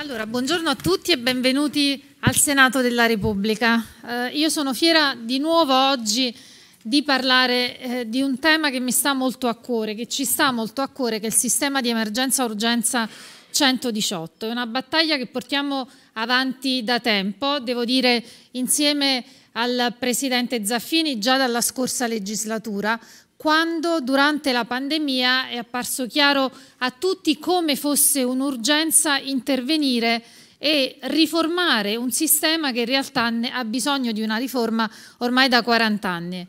Allora, buongiorno a tutti e benvenuti al Senato della Repubblica. Eh, io sono fiera di nuovo oggi di parlare eh, di un tema che mi sta molto a cuore, che ci sta molto a cuore, che è il sistema di emergenza-urgenza 118. È una battaglia che portiamo avanti da tempo, devo dire insieme al Presidente Zaffini già dalla scorsa legislatura, quando durante la pandemia è apparso chiaro a tutti come fosse un'urgenza intervenire e riformare un sistema che in realtà ha bisogno di una riforma ormai da 40 anni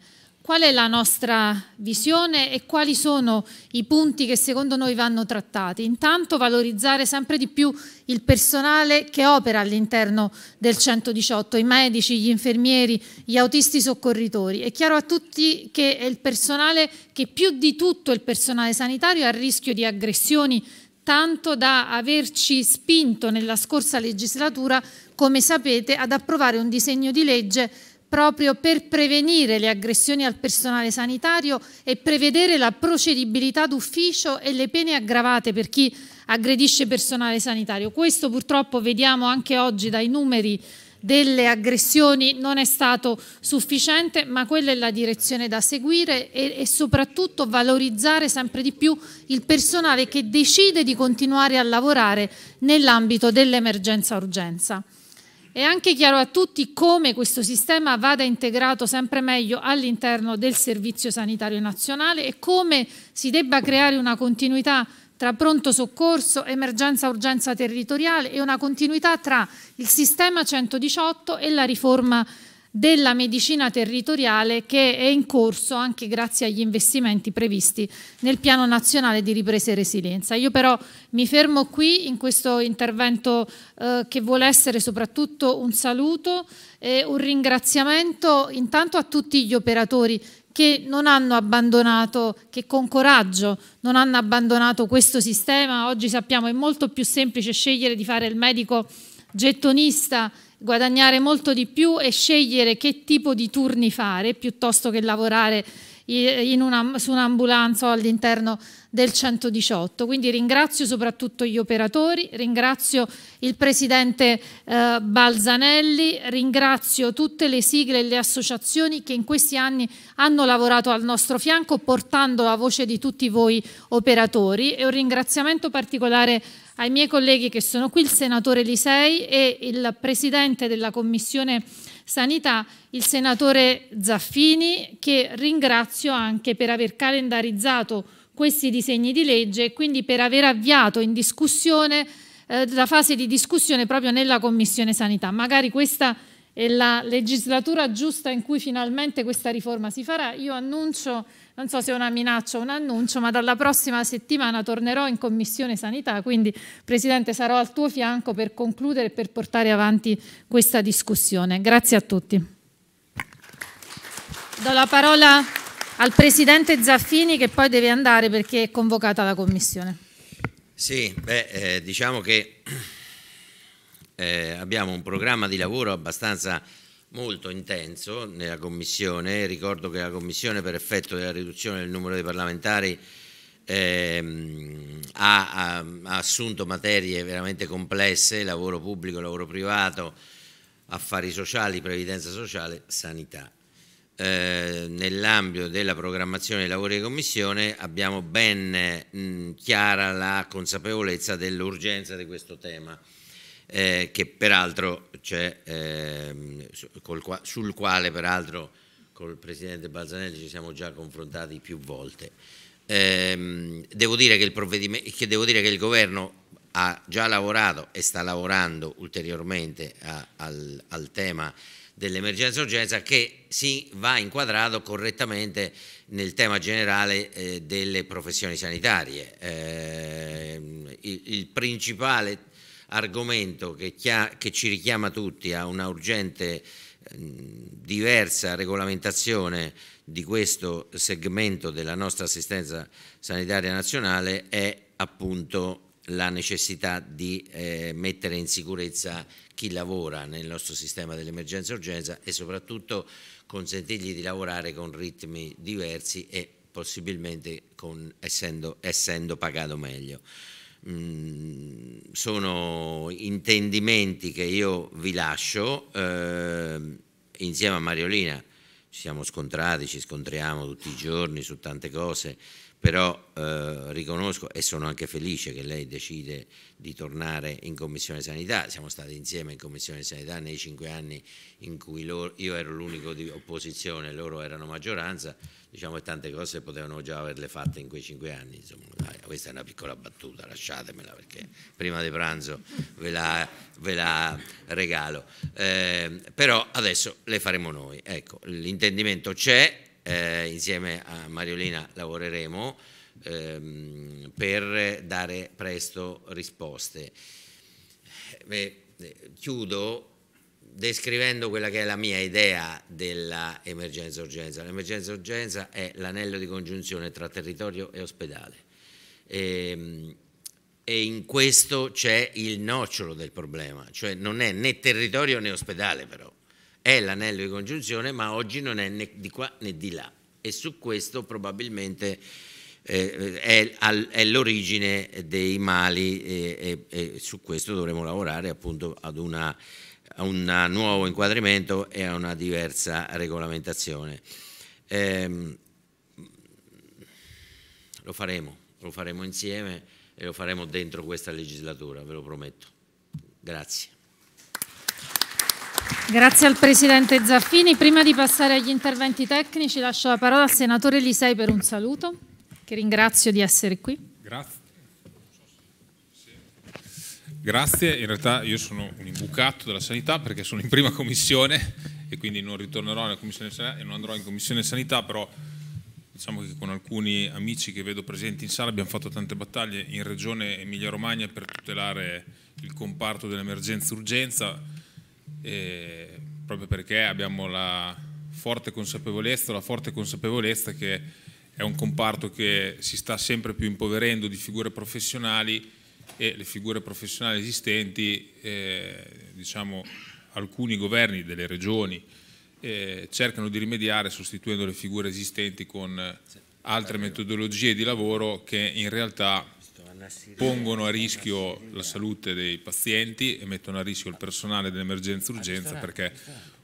qual è la nostra visione e quali sono i punti che secondo noi vanno trattati. Intanto valorizzare sempre di più il personale che opera all'interno del 118, i medici, gli infermieri, gli autisti soccorritori. È chiaro a tutti che è il personale che più di tutto il personale sanitario è a rischio di aggressioni tanto da averci spinto nella scorsa legislatura, come sapete, ad approvare un disegno di legge proprio per prevenire le aggressioni al personale sanitario e prevedere la procedibilità d'ufficio e le pene aggravate per chi aggredisce personale sanitario. Questo purtroppo vediamo anche oggi dai numeri delle aggressioni non è stato sufficiente, ma quella è la direzione da seguire e, e, soprattutto valorizzare sempre di più il personale che decide di continuare a lavorare nell'ambito dell'emergenza urgenza. È anche chiaro a tutti come questo sistema vada integrato sempre meglio all'interno del Servizio Sanitario Nazionale e come si debba creare una continuità tra pronto soccorso, emergenza-urgenza territoriale e una continuità tra il sistema 118 e la riforma della medicina territoriale che è in corso anche grazie agli investimenti previsti nel Piano Nazionale di Ripresa e Resilienza. Io però mi fermo qui in questo intervento eh, che vuole essere soprattutto un saluto e un ringraziamento intanto a tutti gli operatori che non hanno abbandonato, che con coraggio non hanno abbandonato questo sistema. Oggi sappiamo che è molto più semplice scegliere di fare il medico gettonista guadagnare molto di più e scegliere che tipo di turni fare piuttosto che lavorare una, su un'ambulanza o all'interno del 118. Quindi ringrazio soprattutto gli operatori, ringrazio il Presidente eh, Balzanelli, ringrazio tutte le sigle e le associazioni che in questi anni hanno lavorato al nostro fianco portando la voce di tutti voi operatori e un ringraziamento particolare ai miei colleghi che sono qui, il senatore Lisei e il presidente della Commissione Sanità, il senatore Zaffini, che ringrazio anche per aver calendarizzato questi disegni di legge e quindi per aver avviato in discussione eh, la fase di discussione proprio nella Commissione Sanità. Magari questa è la legislatura giusta in cui finalmente questa riforma si farà. Io annuncio, non so se è una minaccia o un annuncio, ma dalla prossima settimana tornerò in Commissione Sanità, quindi Presidente sarò al tuo fianco per concludere e per portare avanti questa discussione. Grazie a tutti. Do la parola al Presidente Zaffini che poi deve andare perché è convocata la Commissione. Sì, beh, eh, diciamo che eh, abbiamo un programma di lavoro abbastanza molto intenso nella Commissione. Ricordo che la Commissione per effetto della riduzione del numero dei parlamentari eh, ha, ha, ha, assunto materie veramente complesse, lavoro pubblico, lavoro privato, affari sociali, previdenza sociale, sanità eh, nell'ambito della programmazione dei lavori di Commissione abbiamo ben mh, mm, chiara la consapevolezza dell'urgenza di questo tema. Eh, che peraltro c'è, eh, sul, sul quale peraltro col Presidente Balzanelli ci siamo già confrontati più volte. Eh, devo, dire che devo, dire che il Governo ha già lavorato e sta lavorando ulteriormente a, al, al, tema dell'emergenza urgenza che si va inquadrato correttamente nel tema generale eh, delle professioni sanitarie. Eh, il, il, principale argomento che, che, ci richiama tutti a una urgente mm, diversa regolamentazione di questo segmento della nostra assistenza sanitaria nazionale è appunto la necessità di eh, mettere in sicurezza chi lavora nel nostro sistema dell'emergenza-urgenza e e soprattutto consentirgli di lavorare con ritmi diversi e possibilmente con, essendo, essendo pagato meglio. Mm, sono intendimenti che io vi lascio eh, insieme a Mariolina ci siamo scontrati, ci scontriamo tutti i giorni su tante cose però eh, riconosco e sono anche felice che lei decide di tornare in Commissione Sanità, siamo stati insieme in Commissione Sanità nei cinque anni in cui loro, io ero l'unico di opposizione, loro erano maggioranza, diciamo che tante cose potevano già averle fatte in quei cinque anni, insomma, questa è una piccola battuta, lasciatemela perché prima di pranzo ve la, ve la regalo, eh, però adesso le faremo noi, ecco, l'intendimento c'è, eh, insieme a Mariolina lavoreremo ehm, per dare presto risposte. Eh, beh, chiudo descrivendo quella che è la mia idea dell'emergenza-urgenza. L'emergenza-urgenza è l'anello di congiunzione tra territorio e ospedale. E, ehm, e in questo c'è il nocciolo del problema, cioè non è né territorio né ospedale però, è l'anello di congiunzione, ma oggi non è né di qua né di là. E su questo probabilmente eh, eh è, è l'origine dei mali e, e, e, su questo dovremo lavorare appunto ad una, a un nuovo inquadrimento e a una diversa regolamentazione. Eh, lo faremo, lo faremo insieme e lo faremo dentro questa legislatura, ve lo prometto. Grazie. Grazie al Presidente Zaffini. Prima di passare agli interventi tecnici lascio la parola al Senatore Lisei per un saluto, che ringrazio di essere qui. Grazie. Grazie, in realtà io sono un imbucato della sanità perché sono in prima commissione e quindi non ritornerò nella commissione sanità e non andrò in commissione sanità, però diciamo che con alcuni amici che vedo presenti in sala abbiamo fatto tante battaglie in regione Emilia Romagna per tutelare il comparto dell'emergenza urgenza proprio perché abbiamo la forte consapevolezza, la forte consapevolezza che è un comparto che si sta sempre più impoverendo di figure professionali e le figure professionali esistenti, eh, diciamo, alcuni governi delle regioni eh, cercano di rimediare sostituendo le figure esistenti con altre metodologie di lavoro che in realtà pongono a rischio la salute dei pazienti e mettono a rischio il personale dell'emergenza urgenza perché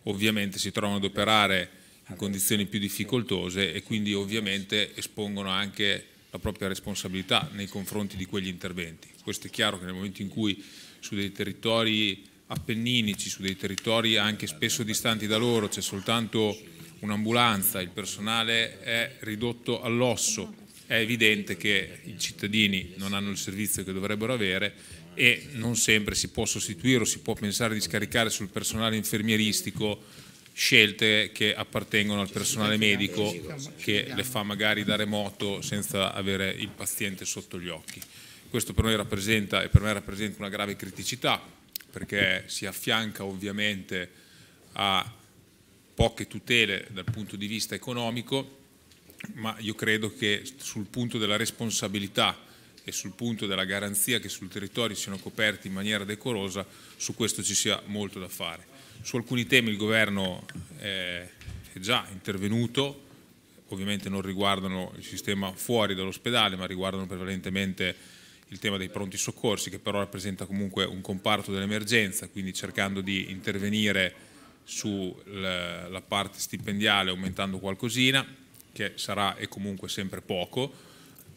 ovviamente si trovano ad operare in condizioni più difficoltose e quindi ovviamente espongono anche la propria responsabilità nei confronti di quegli interventi. Questo è chiaro che nel momento in cui su dei territori appenninici, su dei territori anche spesso distanti da loro, c'è soltanto un'ambulanza, il personale è ridotto all'osso, è evidente che i cittadini non hanno il servizio che dovrebbero avere e non sempre si può sostituire o si può pensare di scaricare sul personale infermieristico scelte che appartengono al personale medico che le fa magari da remoto senza avere il paziente sotto gli occhi. Questo per noi rappresenta e per me rappresenta una grave criticità perché si affianca ovviamente a poche tutele dal punto di vista economico ma io credo che sul punto della responsabilità e sul punto della garanzia che sul territorio siano coperti in maniera decorosa, su questo ci sia molto da fare. Su alcuni temi il governo eh, è già intervenuto, ovviamente non riguardano il sistema fuori dall'ospedale, ma riguardano prevalentemente il tema dei pronti soccorsi, che però rappresenta comunque un comparto dell'emergenza, quindi cercando di intervenire sulla parte stipendiale aumentando qualcosina, che sarà e comunque sempre poco.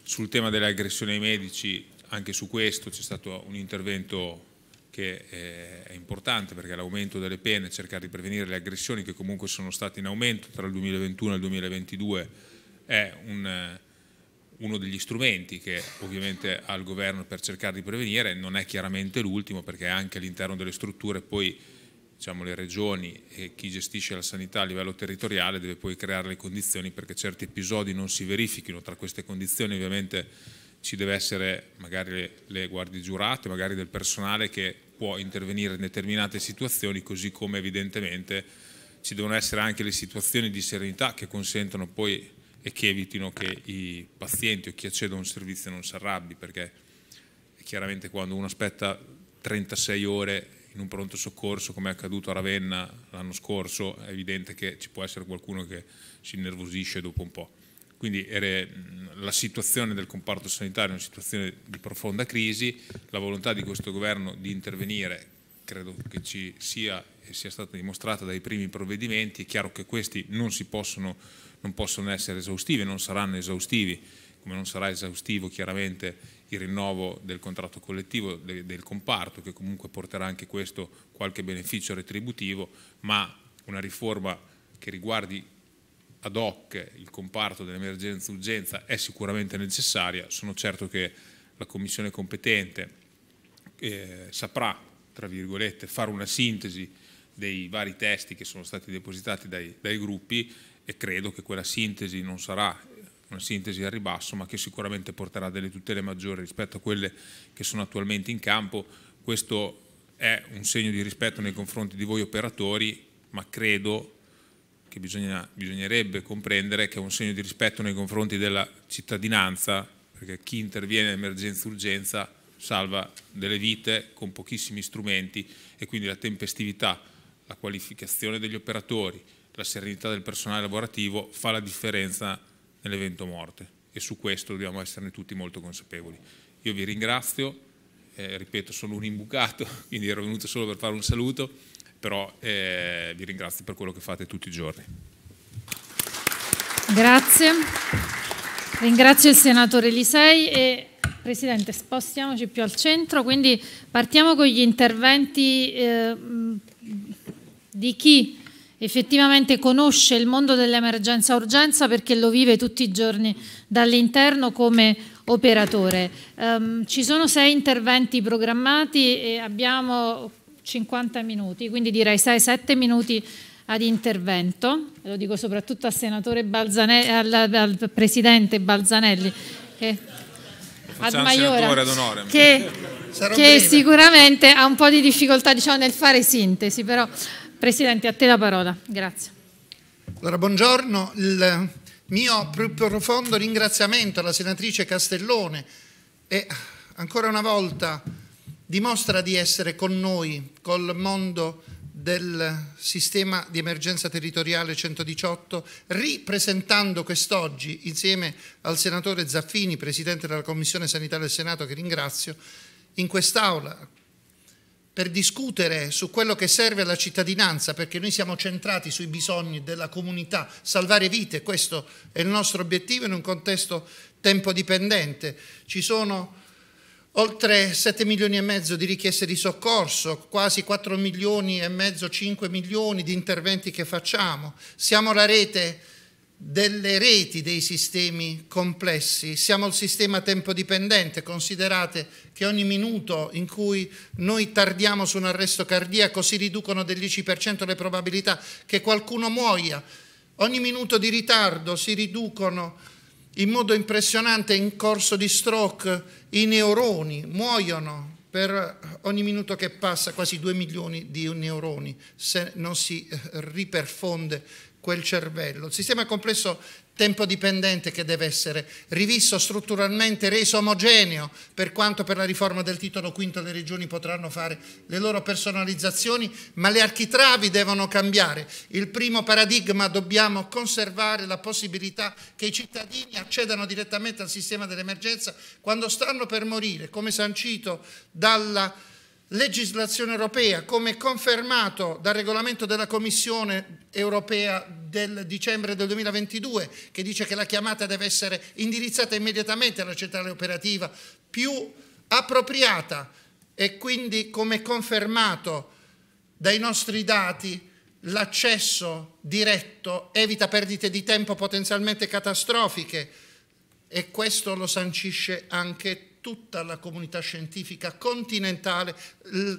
Sul tema delle aggressioni ai medici, anche su questo c'è stato un intervento che eh, è importante perché l'aumento delle pene, cercare di prevenire le aggressioni che comunque sono state in aumento tra il 2021 e il 2022 è un, uno degli strumenti che ovviamente ha il governo per cercare di prevenire, non è chiaramente l'ultimo perché anche all'interno delle strutture poi diciamo, le regioni e chi gestisce la sanità a livello territoriale deve poi creare le condizioni perché certi episodi non si verifichino, tra queste condizioni ovviamente ci deve essere magari le, le guardie giurate, magari del personale che può intervenire in determinate situazioni, così come evidentemente ci devono essere anche le situazioni di serenità che consentano poi e che evitino che i pazienti o chi accede a un servizio non si arrabbi, perché chiaramente quando uno aspetta 36 ore in un pronto soccorso come è accaduto a Ravenna l'anno scorso è evidente che ci può essere qualcuno che si innervosisce dopo un po'. Quindi era, mm, la situazione del comparto sanitario è una situazione di profonda crisi, la volontà di questo governo di intervenire credo che ci sia e sia stata dimostrata dai primi provvedimenti, è chiaro che questi non, si possono, non possono essere esaustivi, non saranno esaustivi, come non sarà esaustivo chiaramente il rinnovo del contratto collettivo de, del comparto che comunque porterà anche questo qualche beneficio retributivo, ma una riforma che riguardi ad hoc il comparto dell'emergenza urgenza è sicuramente necessaria, sono certo che la commissione competente eh, saprà, tra virgolette, fare una sintesi dei vari testi che sono stati depositati dai, dai, gruppi e credo che quella sintesi non sarà una sintesi al ribasso, ma che sicuramente porterà delle tutele maggiori rispetto a quelle che sono attualmente in campo. Questo è un segno di rispetto nei confronti di voi operatori, ma credo che bisogna, bisognerebbe comprendere che è un segno di rispetto nei confronti della cittadinanza, perché chi interviene in emergenza-urgenza salva delle vite con pochissimi strumenti e quindi la tempestività, la qualificazione degli operatori, la serenità del personale lavorativo fa la differenza nell'evento morte e su questo dobbiamo esserne tutti molto consapevoli. Io vi ringrazio, eh, ripeto sono un imbucato, quindi ero venuto solo per fare un saluto, però eh, vi ringrazio per quello che fate tutti i giorni. Grazie, ringrazio il senatore Lisei e Presidente spostiamoci più al centro, quindi partiamo con gli interventi eh, di chi effettivamente conosce il mondo dell'emergenza-urgenza perché lo vive tutti i giorni dall'interno come operatore. Um, ci sono sei interventi programmati e abbiamo 50 minuti, quindi direi 6-7 minuti ad intervento, lo dico soprattutto al senatore Balzanelli, al, al presidente Balzanelli, che, al Maiora, che, che sicuramente ha un po' di difficoltà diciamo, nel fare sintesi, però Presidente, a te la parola. Grazie. Allora, buongiorno. Il mio più profondo ringraziamento alla senatrice Castellone e ancora una volta dimostra di essere con noi, col mondo del sistema di emergenza territoriale 118, ripresentando quest'oggi insieme al senatore Zaffini, presidente della Commissione Sanità del Senato, che ringrazio, in quest'Aula, per discutere su quello che serve alla cittadinanza, perché noi siamo centrati sui bisogni della comunità, salvare vite, questo è il nostro obiettivo in un contesto tempo dipendente. Ci sono oltre 7 milioni e mezzo di richieste di soccorso, quasi 4 milioni e mezzo, 5 milioni di interventi che facciamo. Siamo la rete delle reti dei sistemi complessi. Siamo il sistema tempo-dipendente, considerate che ogni minuto in cui noi tardiamo su un arresto cardiaco si riducono del 10% le probabilità che qualcuno muoia. Ogni minuto di ritardo si riducono in modo impressionante in corso di stroke i neuroni, muoiono per ogni minuto che passa quasi 2 milioni di neuroni se non si riperfonde quel cervello. Il sistema complesso tempo dipendente che deve essere rivisto strutturalmente, reso omogeneo, per quanto per la riforma del titolo quinto le regioni potranno fare le loro personalizzazioni, ma le architravi devono cambiare. Il primo paradigma dobbiamo conservare la possibilità che i cittadini accedano direttamente al sistema dell'emergenza quando stanno per morire, come sancito dalla legislazione europea, come confermato dal regolamento della Commissione europea del dicembre del 2022, che dice che la chiamata deve essere indirizzata immediatamente alla centrale operativa più appropriata e quindi come confermato dai nostri dati l'accesso diretto evita perdite di tempo potenzialmente catastrofiche e questo lo sancisce anche tutta la comunità scientifica continentale,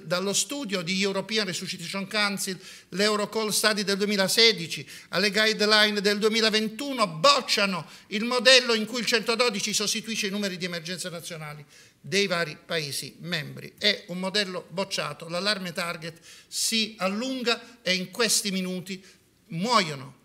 dallo studio di European Resuscitation Council, l'Eurocall Study del 2016, alle guideline del 2021, bocciano il modello in cui il 112 sostituisce i numeri di emergenza nazionali dei vari Paesi membri. È un modello bocciato, l'allarme target si allunga e in questi minuti muoiono,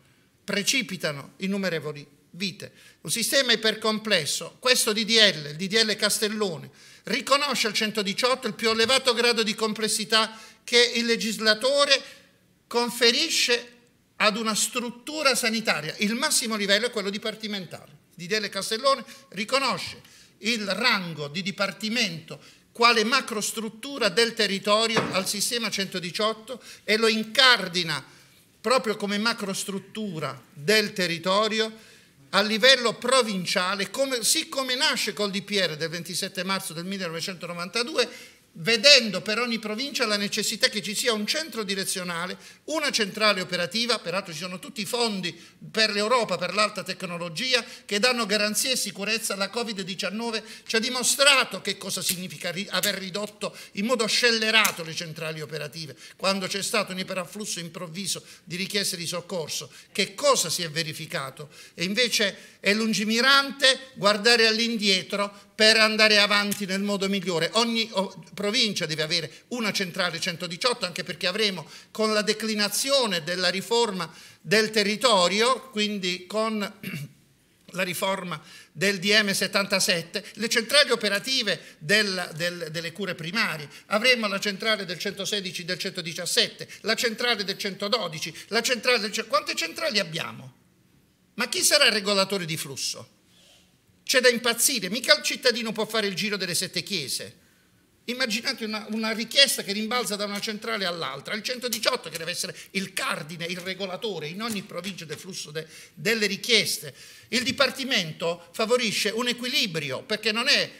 precipitano innumerevoli vite. Un sistema ipercomplesso. Questo DDL, il DDL Castellone, riconosce al 118 il più elevato grado di complessità che il legislatore conferisce ad una struttura sanitaria. Il massimo livello è quello dipartimentale. DDL Castellone riconosce il rango di dipartimento quale macrostruttura del territorio al sistema 118 e lo incardina proprio come macrostruttura del territorio a livello provinciale, come, siccome nasce col DPR del 27 marzo del 1992, vedendo per ogni provincia la necessità che ci sia un centro direzionale, una centrale operativa, peraltro ci sono tutti i fondi per l'Europa, per l'alta tecnologia, che danno garanzie e sicurezza. La Covid-19 ci ha dimostrato che cosa significa aver ridotto in modo scellerato le centrali operative, quando c'è stato un iperafflusso improvviso di richieste di soccorso. Che cosa si è verificato? E invece è lungimirante guardare all'indietro per andare avanti nel modo migliore. Ogni provincia oh, provincia deve avere una centrale 118, anche perché avremo con la declinazione della riforma del territorio, quindi con la riforma del DM 77, le centrali operative del, del, delle cure primarie, avremo la centrale del 116, del 117, la centrale del 112, la centrale del... Quante centrali abbiamo? Ma chi sarà il regolatore di flusso? C'è da impazzire, mica il cittadino può fare il giro delle sette chiese Immaginate una, una, richiesta che rimbalza da una centrale all'altra, il 118 che deve essere il cardine, il regolatore in ogni provincia del flusso de, delle richieste. Il Dipartimento favorisce un equilibrio perché non è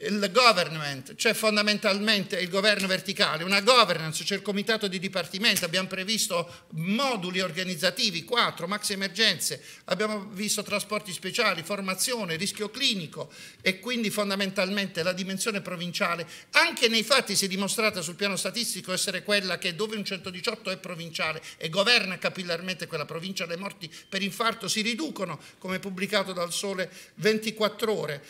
il government, cioè fondamentalmente il governo verticale, una governance, c'è cioè il comitato di dipartimento, abbiamo previsto moduli organizzativi, quattro, max emergenze, abbiamo visto trasporti speciali, formazione, rischio clinico e quindi fondamentalmente la dimensione provinciale anche nei fatti si è dimostrata sul piano statistico essere quella che dove un 118 è provinciale e governa capillarmente quella provincia, le morti per infarto si riducono come pubblicato dal sole 24 ore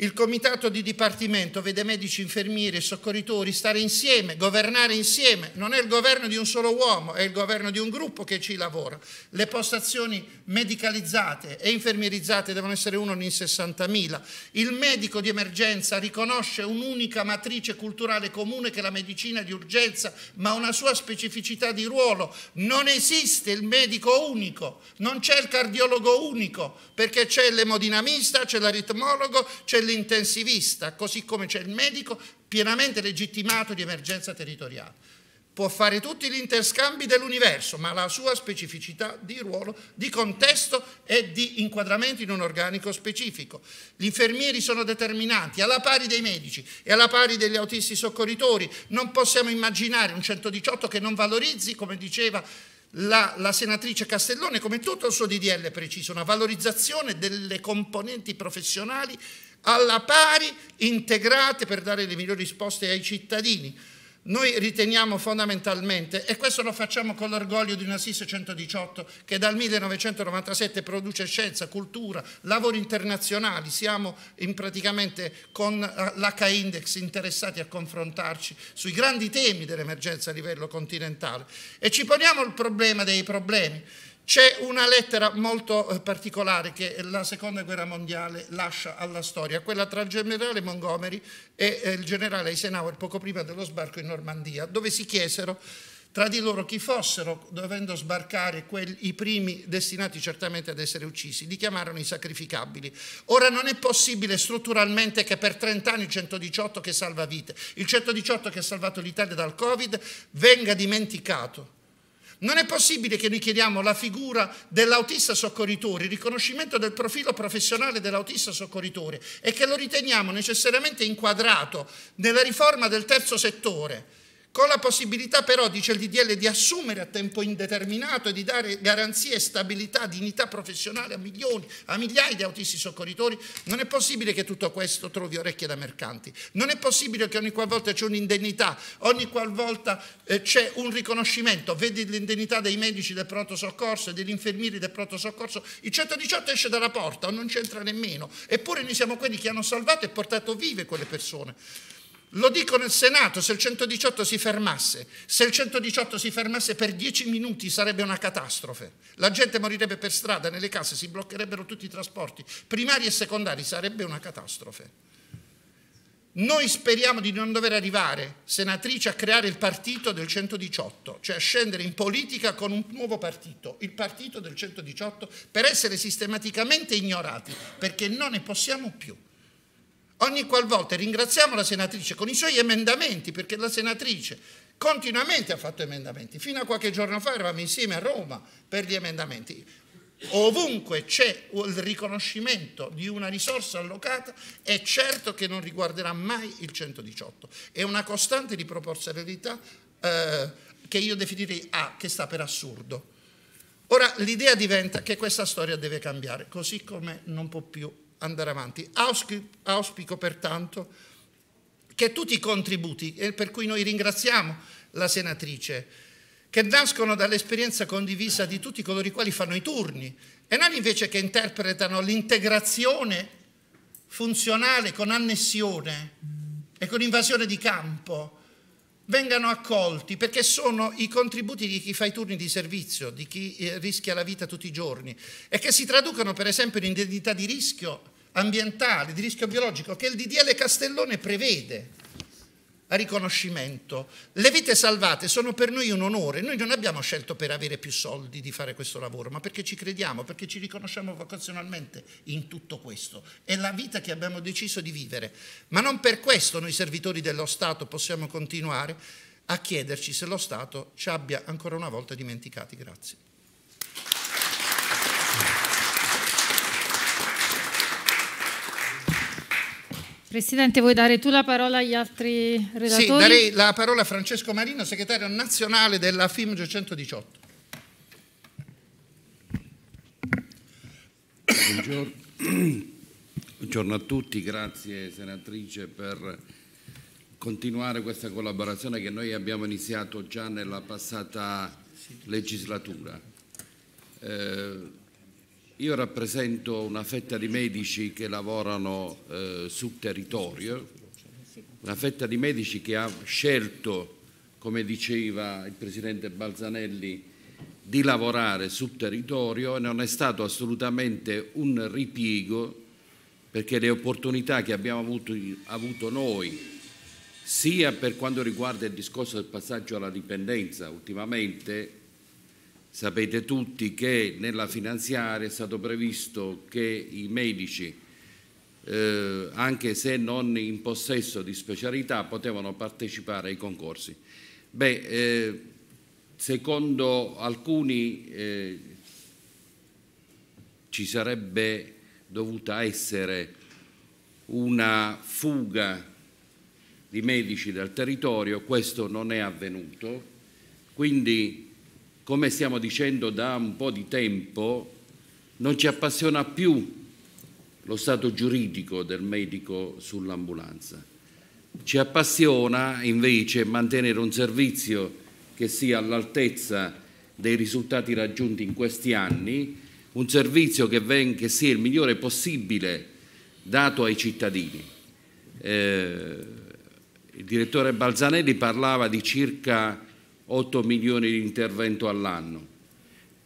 il comitato di dipartimento vede medici, infermieri, e soccorritori stare insieme, governare insieme. Non è il governo di un solo uomo, è il governo di un gruppo che ci lavora. Le postazioni medicalizzate e infermierizzate devono essere uno ogni 60.000. Il medico di emergenza riconosce un'unica matrice culturale comune che è la medicina di urgenza, ma una sua specificità di ruolo. Non esiste il medico unico, non c'è il cardiologo unico, perché c'è l'emodinamista, c'è l'aritmologo, c'è il l'intensivista, così come c'è il medico pienamente legittimato di emergenza territoriale. Può fare tutti gli interscambi dell'universo, ma la sua specificità di ruolo, di contesto e di inquadramento in un organico specifico. Gli infermieri sono determinanti, alla pari dei medici e alla pari degli autisti soccorritori. Non possiamo immaginare un 118 che non valorizzi, come diceva la, la, senatrice Castellone, come tutto il suo DDL preciso, una valorizzazione delle componenti professionali alla pari, integrate per dare le migliori risposte ai cittadini. Noi riteniamo fondamentalmente, e questo lo facciamo con l'orgoglio di una SIS 118 che dal 1997 produce scienza, cultura, lavori internazionali, siamo in praticamente con eh, l'H-Index interessati a confrontarci sui grandi temi dell'emergenza a livello continentale e ci poniamo il problema dei problemi. C'è una lettera molto eh, particolare che la seconda guerra mondiale lascia alla storia, quella tra il generale Montgomery e eh, il generale Eisenhower poco prima dello sbarco in Normandia, dove si chiesero tra di loro chi fossero, dovendo sbarcare quelli, i primi destinati certamente ad essere uccisi, li chiamarono i sacrificabili. Ora non è possibile strutturalmente che per 30 anni il 118 che salva vite, il 118 che ha salvato l'Italia dal Covid, venga dimenticato non è possibile che noi chiediamo la figura dell'autista soccorritore, il riconoscimento del profilo professionale dell'autista soccorritore e che lo riteniamo necessariamente inquadrato nella riforma del terzo settore con la possibilità però, dice il DDL, di assumere a tempo indeterminato e di dare garanzie, stabilità, dignità professionale a milioni, a migliaia di autisti soccorritori, non è possibile che tutto questo trovi orecchie da mercanti. Non è possibile che ogni qualvolta c'è un'indennità, ogni qualvolta eh, c'è un riconoscimento, vedi l'indennità dei medici del pronto soccorso e degli infermieri del pronto soccorso, il 118 esce dalla porta o non c'entra nemmeno. Eppure noi siamo quelli che hanno salvato e portato vive quelle persone. Lo dico nel Senato, se il 118 si fermasse, se il 118 si fermasse per dieci minuti sarebbe una catastrofe. La gente morirebbe per strada, nelle case si bloccherebbero tutti i trasporti, primari e secondari, sarebbe una catastrofe. Noi speriamo di non dover arrivare, senatrice, a creare il partito del 118, cioè a scendere in politica con un nuovo partito, il partito del 118, per essere sistematicamente ignorati, perché non ne possiamo più. Ogni qualvolta ringraziamo la senatrice con i suoi emendamenti, perché la senatrice continuamente ha fatto emendamenti. Fino a qualche giorno fa eravamo insieme a Roma per gli emendamenti. Ovunque c'è il riconoscimento di una risorsa allocata, è certo che non riguarderà mai il 118. È una costante di proporzionalità eh, che io definirei A, che sta per assurdo. Ora l'idea diventa che questa storia deve cambiare, così come non può più andare avanti. Auspico, auspico pertanto che tutti i contributi, per cui noi ringraziamo la senatrice, che nascono dall'esperienza condivisa di tutti coloro i quali fanno i turni e non invece che interpretano l'integrazione funzionale con annessione e con invasione di campo, vengano accolti perché sono i contributi di chi fa i turni di servizio, di chi eh, rischia la vita tutti i giorni e che si traducono per esempio in indennità di rischio ambientale, di rischio biologico che il DDL Castellone prevede a riconoscimento. Le vite salvate sono per noi un onore, noi non abbiamo scelto per avere più soldi di fare questo lavoro, ma perché ci crediamo, perché ci riconosciamo vocazionalmente in tutto questo. È la vita che abbiamo deciso di vivere, ma non per questo noi servitori dello Stato possiamo continuare a chiederci se lo Stato ci abbia ancora una volta dimenticati. Grazie. Presidente, vuoi dare tu la parola agli altri relatori? Sì, darei la parola a Francesco Marino, segretario nazionale della FIMG 118. Buongiorno. Buongiorno a tutti, grazie senatrice per continuare questa collaborazione che noi abbiamo iniziato già nella passata legislatura. Eh, io rappresento una fetta di medici che lavorano eh, sul territorio, una fetta di medici che ha scelto, come diceva il Presidente Balzanelli, di lavorare sul territorio e non è stato assolutamente un ripiego perché le opportunità che abbiamo avuto, avuto noi, sia per quanto riguarda il discorso del passaggio alla dipendenza, ultimamente Sapete tutti che nella finanziaria è stato previsto che i medici, eh, anche se non in possesso di specialità, potevano partecipare ai concorsi. Beh, eh, secondo alcuni eh, ci sarebbe dovuta essere una fuga di medici dal territorio, questo non è avvenuto, quindi come stiamo dicendo da un po' di tempo, non ci appassiona più lo stato giuridico del medico sull'ambulanza. Ci appassiona invece mantenere un servizio che sia all'altezza dei risultati raggiunti in questi anni, un servizio che, che sia il migliore possibile dato ai cittadini. Eh, il direttore Balzanelli parlava di circa 8 milioni di intervento all'anno.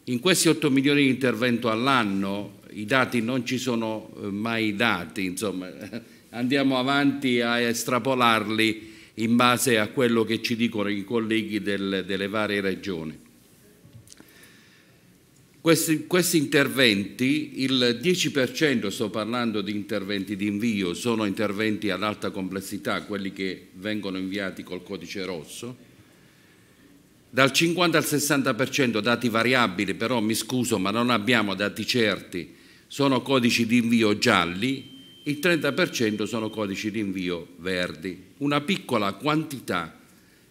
In questi 8 milioni di intervento all'anno i dati non ci sono eh, mai dati, insomma, andiamo avanti a estrapolarli in base a quello che ci dicono i colleghi del, delle varie regioni. Questi, questi interventi, il 10%, sto parlando di interventi di invio, sono interventi ad alta complessità, quelli che vengono inviati col codice rosso, dal 50 al 60% dati variabili, però mi scuso ma non abbiamo dati certi, sono codici di invio gialli, il 30% sono codici di invio verdi. Una piccola quantità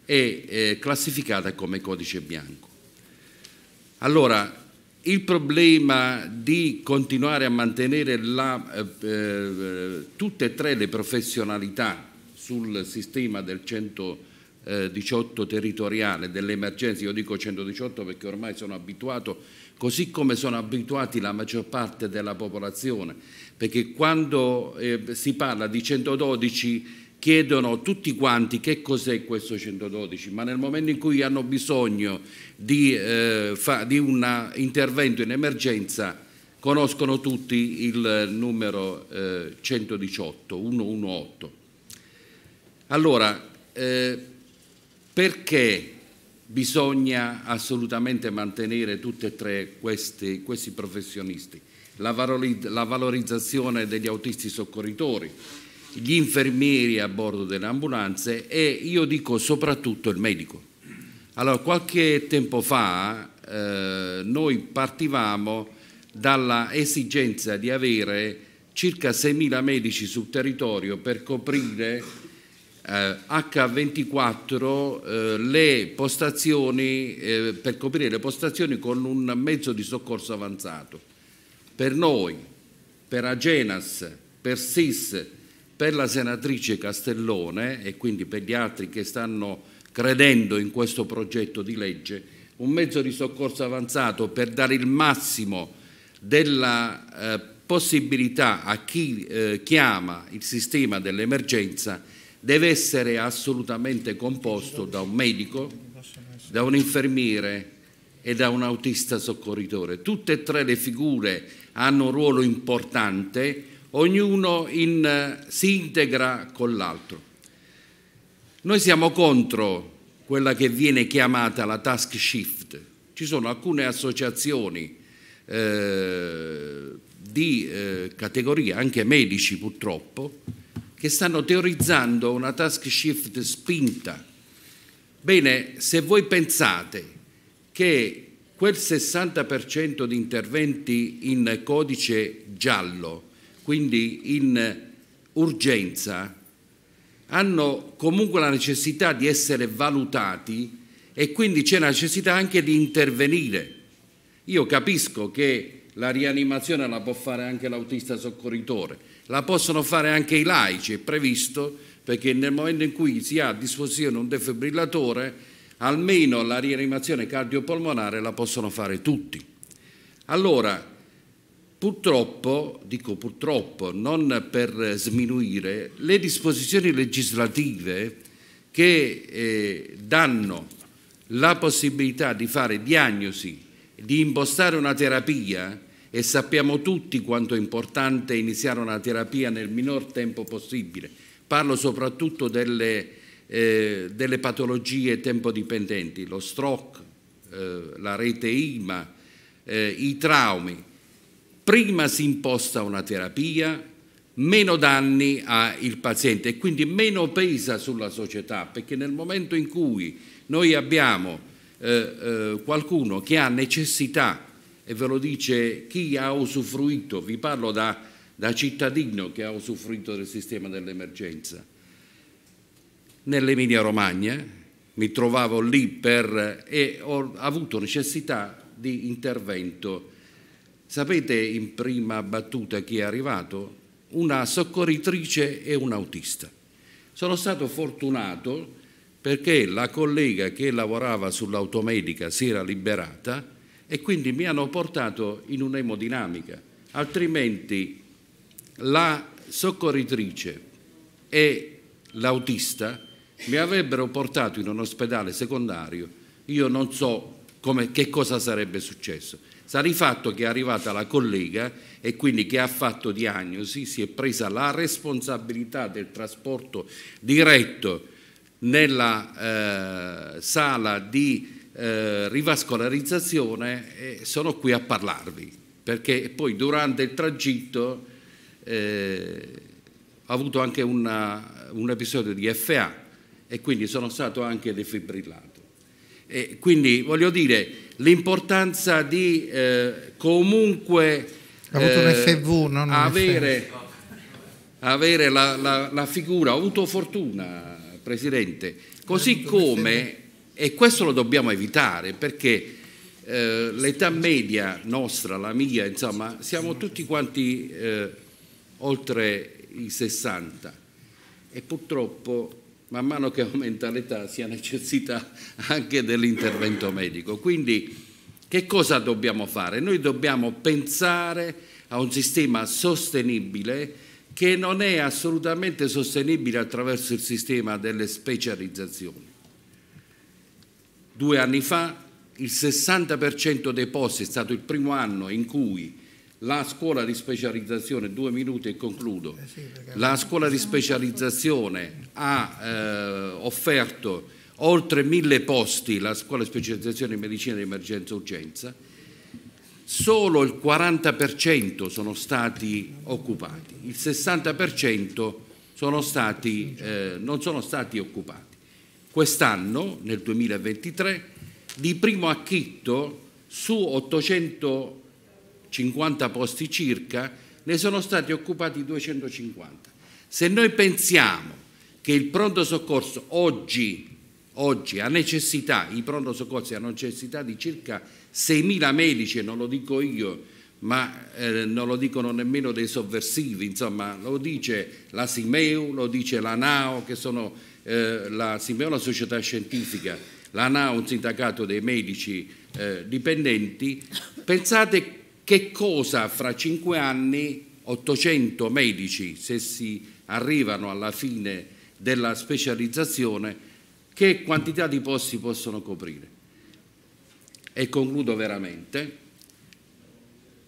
è eh, classificata come codice bianco. Allora, il problema di continuare a mantenere la, eh, eh tutte e tre le professionalità sul sistema del 100%, eh, 18 territoriale dell'emergenza, io dico 118 perché ormai sono abituato, così come sono abituati la maggior parte della popolazione, perché quando eh, si parla di 112 chiedono tutti quanti che cos'è questo 112, ma nel momento in cui hanno bisogno di, eh, di un intervento in emergenza conoscono tutti il numero eh, 118, 118. Allora, eh, perché bisogna assolutamente mantenere tutti e tre questi, questi professionisti? La, valorizzazione degli autisti soccorritori, gli infermieri a bordo delle ambulanze e io dico soprattutto il medico. Allora, qualche tempo fa eh, noi partivamo dalla esigenza di avere circa 6.000 medici sul territorio per coprire eh, H24 eh, le postazioni, eh, per coprire le postazioni con un mezzo di soccorso avanzato. Per noi, per Agenas, per SIS, per la senatrice Castellone e quindi per gli altri che stanno credendo in questo progetto di legge, un mezzo di soccorso avanzato per dare il massimo della eh, possibilità a chi eh, chiama il sistema dell'emergenza deve essere assolutamente composto da un medico, da un infermiere e da un autista soccorritore. Tutte e tre le figure hanno un ruolo importante, ognuno in, eh, si integra con l'altro. Noi siamo contro quella che viene chiamata la task shift. Ci sono alcune associazioni eh, di eh, categoria, anche medici purtroppo, che stanno teorizzando una task shift spinta. Bene, se voi pensate che quel 60% di interventi in codice giallo, quindi in urgenza, hanno comunque la necessità di essere valutati e quindi c'è la necessità anche di intervenire. Io capisco che la rianimazione la può fare anche l'autista soccorritore, la possono fare anche i laici, è previsto, perché nel momento in cui si ha a disposizione un defibrillatore, almeno la rianimazione cardiopolmonare la possono fare tutti. Allora, purtroppo, dico purtroppo, non per sminuire, le disposizioni legislative che eh, danno la possibilità di fare diagnosi, di impostare una terapia, e sappiamo tutti quanto è importante iniziare una terapia nel minor tempo possibile. Parlo soprattutto delle, eh, delle patologie tempodipendenti, lo stroke, eh, la rete IMA, eh, i traumi. Prima si imposta una terapia, meno danni ha il paziente e quindi meno pesa sulla società, perché nel momento in cui noi abbiamo eh, eh, qualcuno che ha necessità e ve lo dice chi ha usufruito, vi parlo da, da cittadino che ha usufruito del sistema dell'emergenza. Nell'Emilia Romagna eh, mi trovavo lì per, e ho avuto necessità di intervento. Sapete in prima battuta chi è arrivato? Una soccorritrice e un autista. Sono stato fortunato perché la collega che lavorava sull'automedica si era liberata e quindi mi hanno portato in un'emodinamica, altrimenti la soccorritrice e l'autista mi avrebbero portato in un ospedale secondario, io non so come, che cosa sarebbe successo. Sarà di fatto che è arrivata la collega e quindi che ha fatto diagnosi, si è presa la responsabilità del trasporto diretto nella eh, sala di eh, rivascolarizzazione e sono qui a parlarvi perché poi durante il tragitto eh, ho avuto anche una, un episodio di FA e quindi sono stato anche defibrillato. E quindi voglio dire l'importanza di eh, comunque eh, FV, avere, avere la, la, la, figura, ho avuto fortuna Presidente, così come e questo lo dobbiamo evitare perché eh, l'età media nostra, la mia, insomma, siamo tutti quanti eh, oltre i 60 e purtroppo man mano che aumenta l'età si ha necessità anche dell'intervento medico. Quindi che cosa dobbiamo fare? Noi dobbiamo pensare a un sistema sostenibile che non è assolutamente sostenibile attraverso il sistema delle specializzazioni Due anni fa il 60% dei posti è stato il primo anno in cui la scuola di specializzazione, due minuti e concludo, eh la scuola di specializzazione ha eh, offerto oltre mille posti, la scuola di specializzazione in medicina di emergenza e urgenza, solo il 40% sono stati occupati, il 60% sono stati, eh, non sono stati occupati quest'anno, nel 2023, di primo acchitto su 850 posti circa ne sono stati occupati 250. Se noi pensiamo che il pronto soccorso oggi, oggi ha necessità, i pronto soccorsi hanno necessità di circa 6.000 medici, non lo dico io, ma eh, non lo dicono nemmeno dei sovversivi, insomma lo dice la Simeu, lo dice la NAO, che sono eh, la Simeola Società Scientifica, la l'ANA, un sindacato dei medici eh, dipendenti, pensate che cosa fra cinque anni 800 medici, se si arrivano alla fine della specializzazione, che quantità di posti possono coprire. E concludo veramente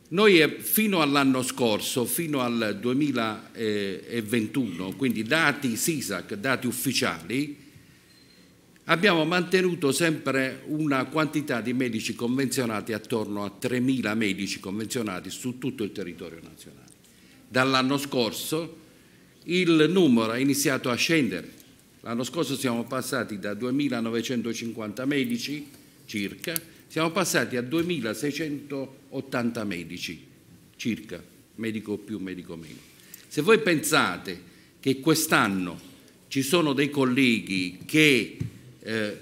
noi eh, fino all'anno scorso, fino al 2021, quindi dati SISAC, dati ufficiali, abbiamo mantenuto sempre una quantità di medici convenzionati attorno a 3.000 medici convenzionati su tutto il territorio nazionale. Dall'anno scorso il numero ha iniziato a scendere. L'anno scorso siamo passati da 2.950 medici circa siamo passati a 2.680 medici, circa, medico più, medico meno. Se voi pensate che quest'anno ci sono dei colleghi che eh,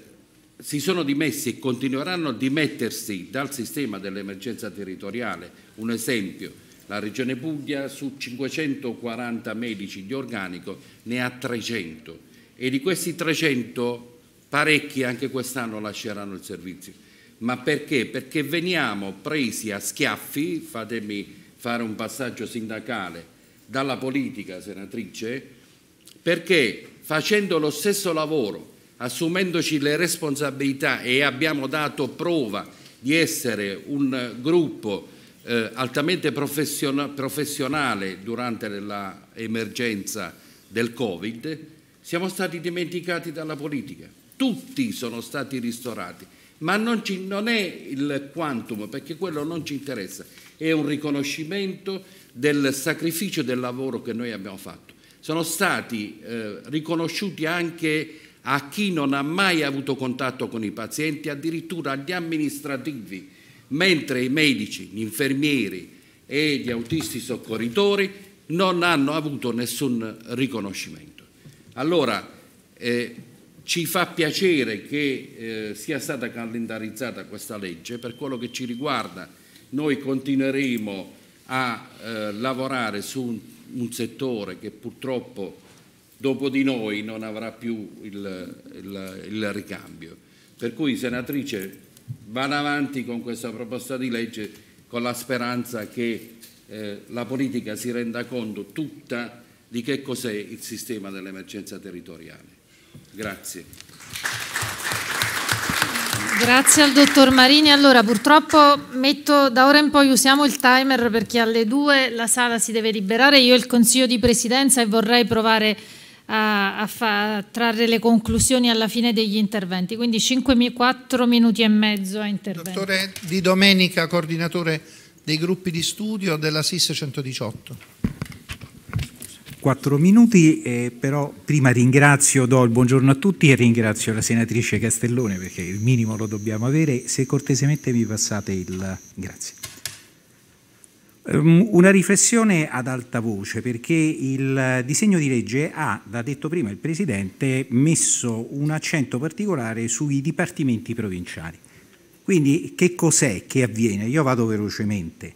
si sono dimessi e continueranno a dimettersi dal sistema dell'emergenza territoriale, un esempio, la Regione Puglia su 540 medici di organico ne ha 300 e di questi 300 parecchi anche quest'anno lasceranno il servizio ma perché? Perché veniamo presi a schiaffi, fatemi fare un passaggio sindacale, dalla politica, senatrice, perché facendo lo stesso lavoro, assumendoci le responsabilità e abbiamo dato prova di essere un gruppo eh, altamente professionale durante l'emergenza del Covid, siamo stati dimenticati dalla politica. Tutti sono stati ristorati ma non, ci, non, è il quantum, perché quello non ci interessa, è un riconoscimento del sacrificio del lavoro che noi abbiamo fatto. Sono stati eh, riconosciuti anche a chi non ha mai avuto contatto con i pazienti, addirittura agli amministrativi, mentre i medici, gli infermieri e gli autisti soccorritori non hanno avuto nessun riconoscimento. Allora, eh, ci fa piacere che eh, sia stata calendarizzata questa legge, per quello che ci riguarda noi continueremo a eh, lavorare su un, un, settore che purtroppo dopo di noi non avrà più il, il, il ricambio. Per cui senatrice vada avanti con questa proposta di legge con la speranza che eh, la politica si renda conto tutta di che cos'è il sistema dell'emergenza territoriale. Grazie. Grazie al dottor Marini. Allora, purtroppo metto da ora in poi usiamo il timer perché alle 2 la sala si deve liberare. Io il Consiglio di Presidenza e vorrei provare a, a, fa, a trarre le conclusioni alla fine degli interventi. Quindi 5, 4 minuti e mezzo a intervento. Dottore Di Domenica, coordinatore dei gruppi di studio della SIS 118 quattro minuti, eh, però prima ringrazio, do il buongiorno a tutti e ringrazio la senatrice Castellone perché il minimo lo dobbiamo avere. Se cortesemente mi passate il... Grazie. Ehm, una riflessione ad alta voce perché il disegno di legge ha, da detto prima il Presidente, messo un accento particolare sui dipartimenti provinciali. Quindi che cos'è che avviene? Io vado velocemente.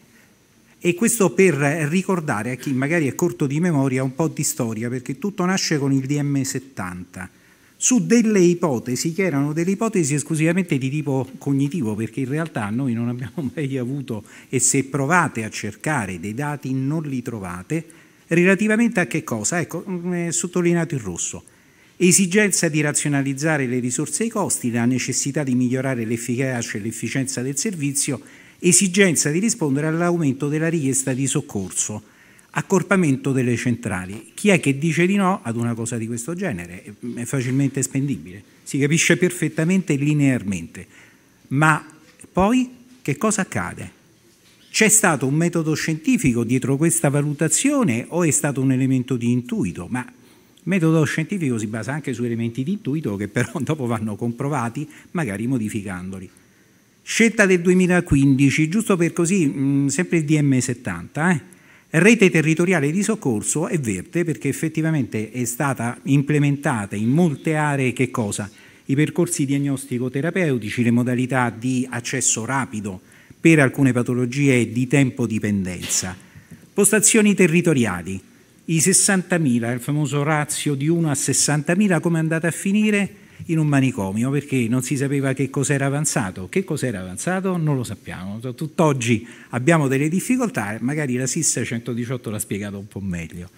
E questo per ricordare a chi magari è corto di memoria un po' di storia, perché tutto nasce con il DM70 su delle ipotesi che erano delle ipotesi esclusivamente di tipo cognitivo, perché in realtà noi non abbiamo mai avuto, e se provate a cercare dei dati non li trovate, relativamente a che cosa? Ecco, mm, è sottolineato in rosso. Esigenza di razionalizzare le risorse e i costi, la necessità di migliorare l'efficacia e l'efficienza del servizio esigenza di rispondere all'aumento della richiesta di soccorso, accorpamento delle centrali. Chi è che dice di no ad una cosa di questo genere? È facilmente spendibile, si capisce perfettamente e linearmente. Ma poi che cosa accade? C'è stato un metodo scientifico dietro questa valutazione o è stato un elemento di intuito? Ma il metodo scientifico si basa anche su elementi di intuito che però dopo vanno comprovati, magari modificandoli. Scelta del 2015, giusto per così, mh, mm, sempre il DM70, eh? rete territoriale di soccorso è verde perché effettivamente è stata implementata in molte aree che cosa? I percorsi diagnostico-terapeutici, le modalità di accesso rapido per alcune patologie di tempo dipendenza. Postazioni territoriali, i 60.000, il famoso razio di 1 a 60.000, come è andata a finire? in un manicomio perché non si sapeva che cos'era avanzato. Che cos'era avanzato non lo sappiamo. Tutt'oggi abbiamo delle difficoltà, magari la SIS 118 l'ha spiegato un po' meglio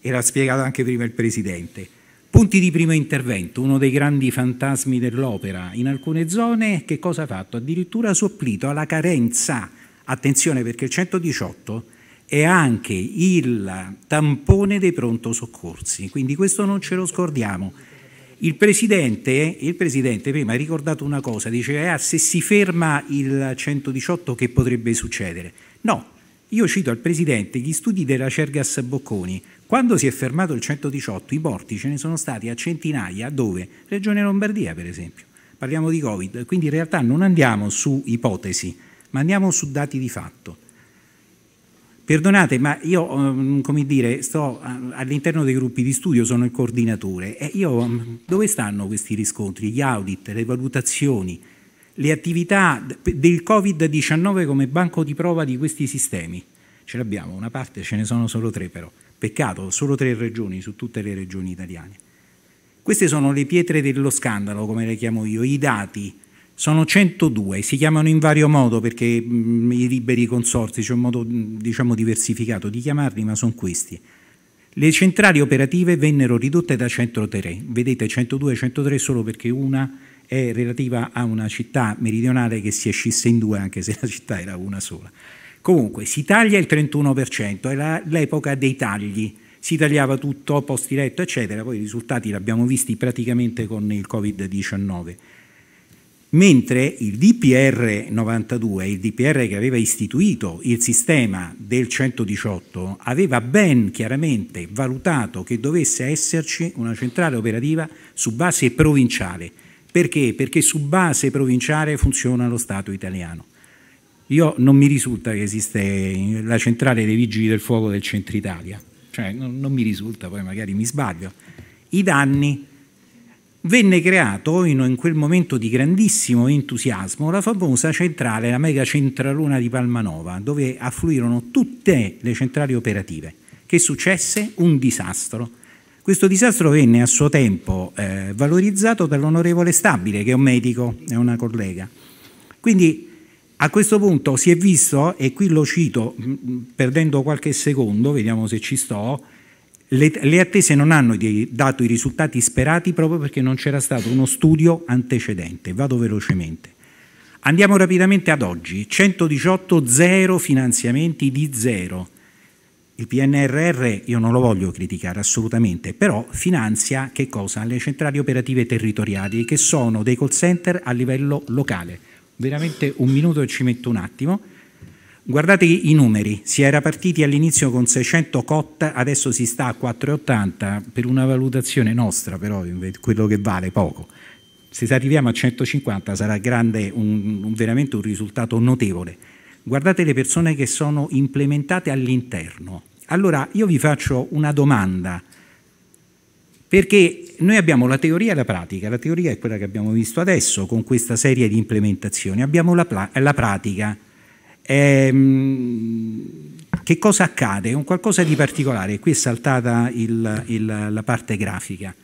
e l'ha spiegato anche prima il Presidente. Punti di primo intervento, uno dei grandi fantasmi dell'opera. In alcune zone che cosa ha fatto? Addirittura supplito alla carenza. Attenzione perché il 118 è anche il tampone dei pronto soccorsi, quindi questo non ce lo scordiamo. Il presidente, il presidente, prima ha ricordato una cosa, diceva eh, ah, se si ferma il 118 che potrebbe succedere? No, io cito al Presidente gli studi della Cergas Bocconi. Quando si è fermato il 118 i morti ce ne sono stati a centinaia, dove? Regione Lombardia per esempio. Parliamo di Covid, quindi in realtà non andiamo su ipotesi, ma andiamo su dati di fatto. Perdonate, ma io, ehm, come dire, sto eh, all'interno dei gruppi di studio, sono il coordinatore. E io, mm, dove stanno questi riscontri, gli audit, le valutazioni, le attività del Covid-19 come banco di prova di questi sistemi? Ce l'abbiamo, una parte, ce ne sono solo tre però. Peccato, solo tre regioni su tutte le regioni italiane. Queste sono le pietre dello scandalo, come le chiamo io, i dati, sono 102, si chiamano in vario modo perché mh, mm, i liberi consorzi, c'è un modo mm, diciamo, diversificato di chiamarli, ma sono questi. Le centrali operative vennero ridotte da 103, vedete 102 e 103 solo perché una è relativa a una città meridionale che si è scissa in due anche se la città era una sola. Comunque si taglia il 31%, era l'epoca dei tagli, si tagliava tutto, posti letto eccetera, poi i risultati li abbiamo visti praticamente con il Covid-19 mentre il DPR 92, il DPR che aveva istituito il sistema del 118, aveva ben chiaramente valutato che dovesse esserci una centrale operativa su base provinciale. Perché? Perché su base provinciale funziona lo Stato italiano. Io non mi risulta che esiste la centrale dei vigili del fuoco del Centro Italia, cioè non, non mi risulta, poi magari mi sbaglio. I danni venne creato in quel momento di grandissimo entusiasmo la famosa centrale, la mega centralona di Palmanova, dove affluirono tutte le centrali operative. Che successe? Un disastro. Questo disastro venne a suo tempo eh, valorizzato dall'onorevole Stabile, che è un medico, è una collega. Quindi a questo punto si è visto, e qui lo cito perdendo qualche secondo, vediamo se ci sto, le, le attese non hanno dato i risultati sperati proprio perché non c'era stato uno studio antecedente. Vado velocemente. Andiamo rapidamente ad oggi. 118 zero finanziamenti di zero. Il PNRR io non lo voglio criticare assolutamente, però finanzia che cosa? Le centrali operative territoriali che sono dei call center a livello locale. Veramente un minuto e ci metto un attimo. Guardate i numeri, si era partiti all'inizio con 600 COT, adesso si sta a 480 per una valutazione nostra però, quello che vale poco. Se arriviamo a 150 sarà grande, un, un, veramente un risultato notevole. Guardate le persone che sono implementate all'interno. Allora io vi faccio una domanda, perché noi abbiamo la teoria e la pratica, la teoria è quella che abbiamo visto adesso con questa serie di implementazioni, abbiamo la, la pratica Ehm, che cosa accade? Un qualcosa di particolare, qui è saltata il, il, la parte grafica.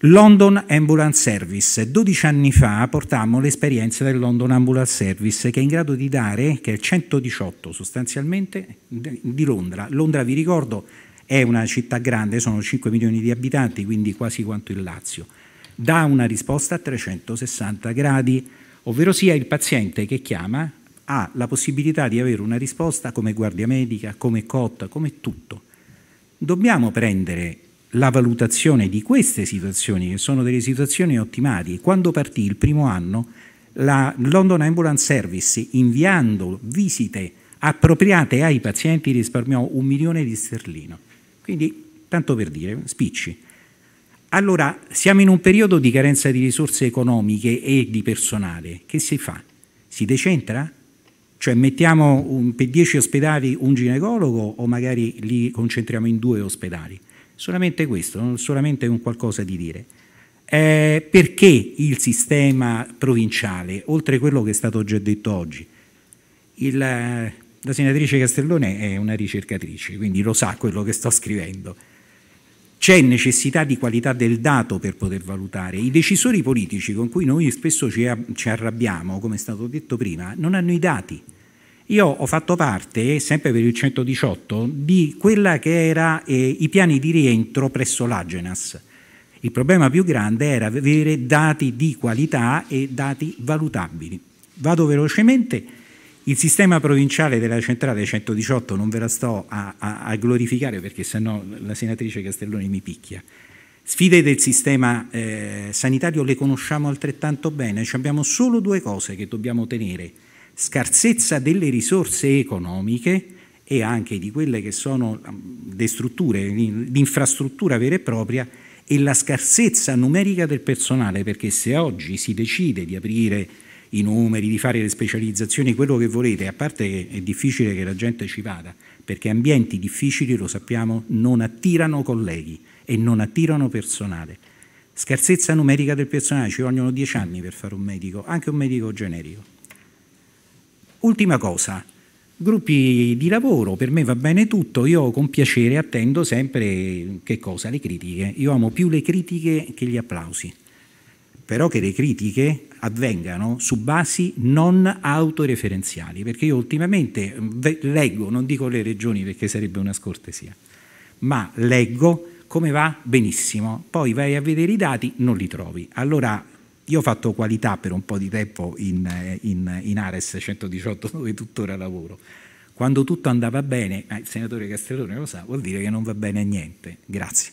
London Ambulance Service. 12 anni fa portammo l'esperienza del London Ambulance Service che è in grado di dare, che è il 118 sostanzialmente, di Londra. Londra, vi ricordo, è una città grande, sono 5 milioni di abitanti, quindi quasi quanto il Lazio. Dà una risposta a 360 gradi, ovvero sia il paziente che chiama ha la possibilità di avere una risposta come guardia medica, come cotta, come tutto. Dobbiamo prendere la valutazione di queste situazioni, che sono delle situazioni ottimali. Quando partì il primo anno, la London Ambulance Service, inviando visite appropriate ai pazienti, risparmiò un milione di sterlino. Quindi, tanto per dire, spicci. Allora, siamo in un periodo di carenza di risorse economiche e di personale. Che si fa? Si decentra? Cioè mettiamo un, per 10 ospedali un ginecologo o magari li concentriamo in due ospedali? Solamente questo, non solamente un qualcosa di dire. Eh, perché il sistema provinciale, oltre a quello che è stato già detto oggi? Il, eh, la senatrice Castellone è una ricercatrice, quindi lo sa quello che sto scrivendo. C'è necessità di qualità del dato per poter valutare. I decisori politici con cui noi spesso ci, arrabbiamo, come è stato detto prima, non hanno i dati. Io ho fatto parte, sempre per il 118, di quella che era eh, i piani di rientro presso l'Agenas. Il problema più grande era avere dati di qualità e dati valutabili. Vado velocemente il sistema provinciale della centrale 118 non ve la sto a, a, a glorificare perché sennò la senatrice Castelloni mi picchia. Sfide del sistema eh, sanitario le conosciamo altrettanto bene, Ci abbiamo solo due cose che dobbiamo tenere, scarsezza delle risorse economiche e anche di quelle che sono mm, le strutture, l'infrastruttura vera e propria e la scarsezza numerica del personale, perché se oggi si decide di aprire i numeri, di fare le specializzazioni, quello che volete, a parte che è difficile che la gente ci vada, perché ambienti difficili, lo sappiamo, non attirano colleghi e non attirano personale. Scarsezza numerica del personale, ci vogliono dieci anni per fare un medico, anche un medico generico. Ultima cosa, gruppi di lavoro, per me va bene tutto, io con piacere attendo sempre che cosa? Le critiche. Io amo più le critiche che gli applausi, però che le critiche avvengano su basi non autoreferenziali, perché io ultimamente mm, leggo, non dico le regioni perché sarebbe una scortesia, ma leggo come va? Benissimo, poi vai a vedere i dati, non li trovi. Allora io ho fatto qualità per un po' di tempo in, eh, in, in Ares 118 dove tuttora lavoro. Quando tutto andava bene, eh, il senatore Castellone lo sa, vuol dire che non va bene a niente. Grazie.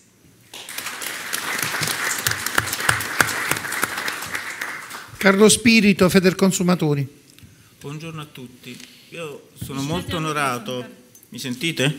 Carlo Spirito, Consumatori. Buongiorno a tutti. Io sono molto onorato, mi sentite?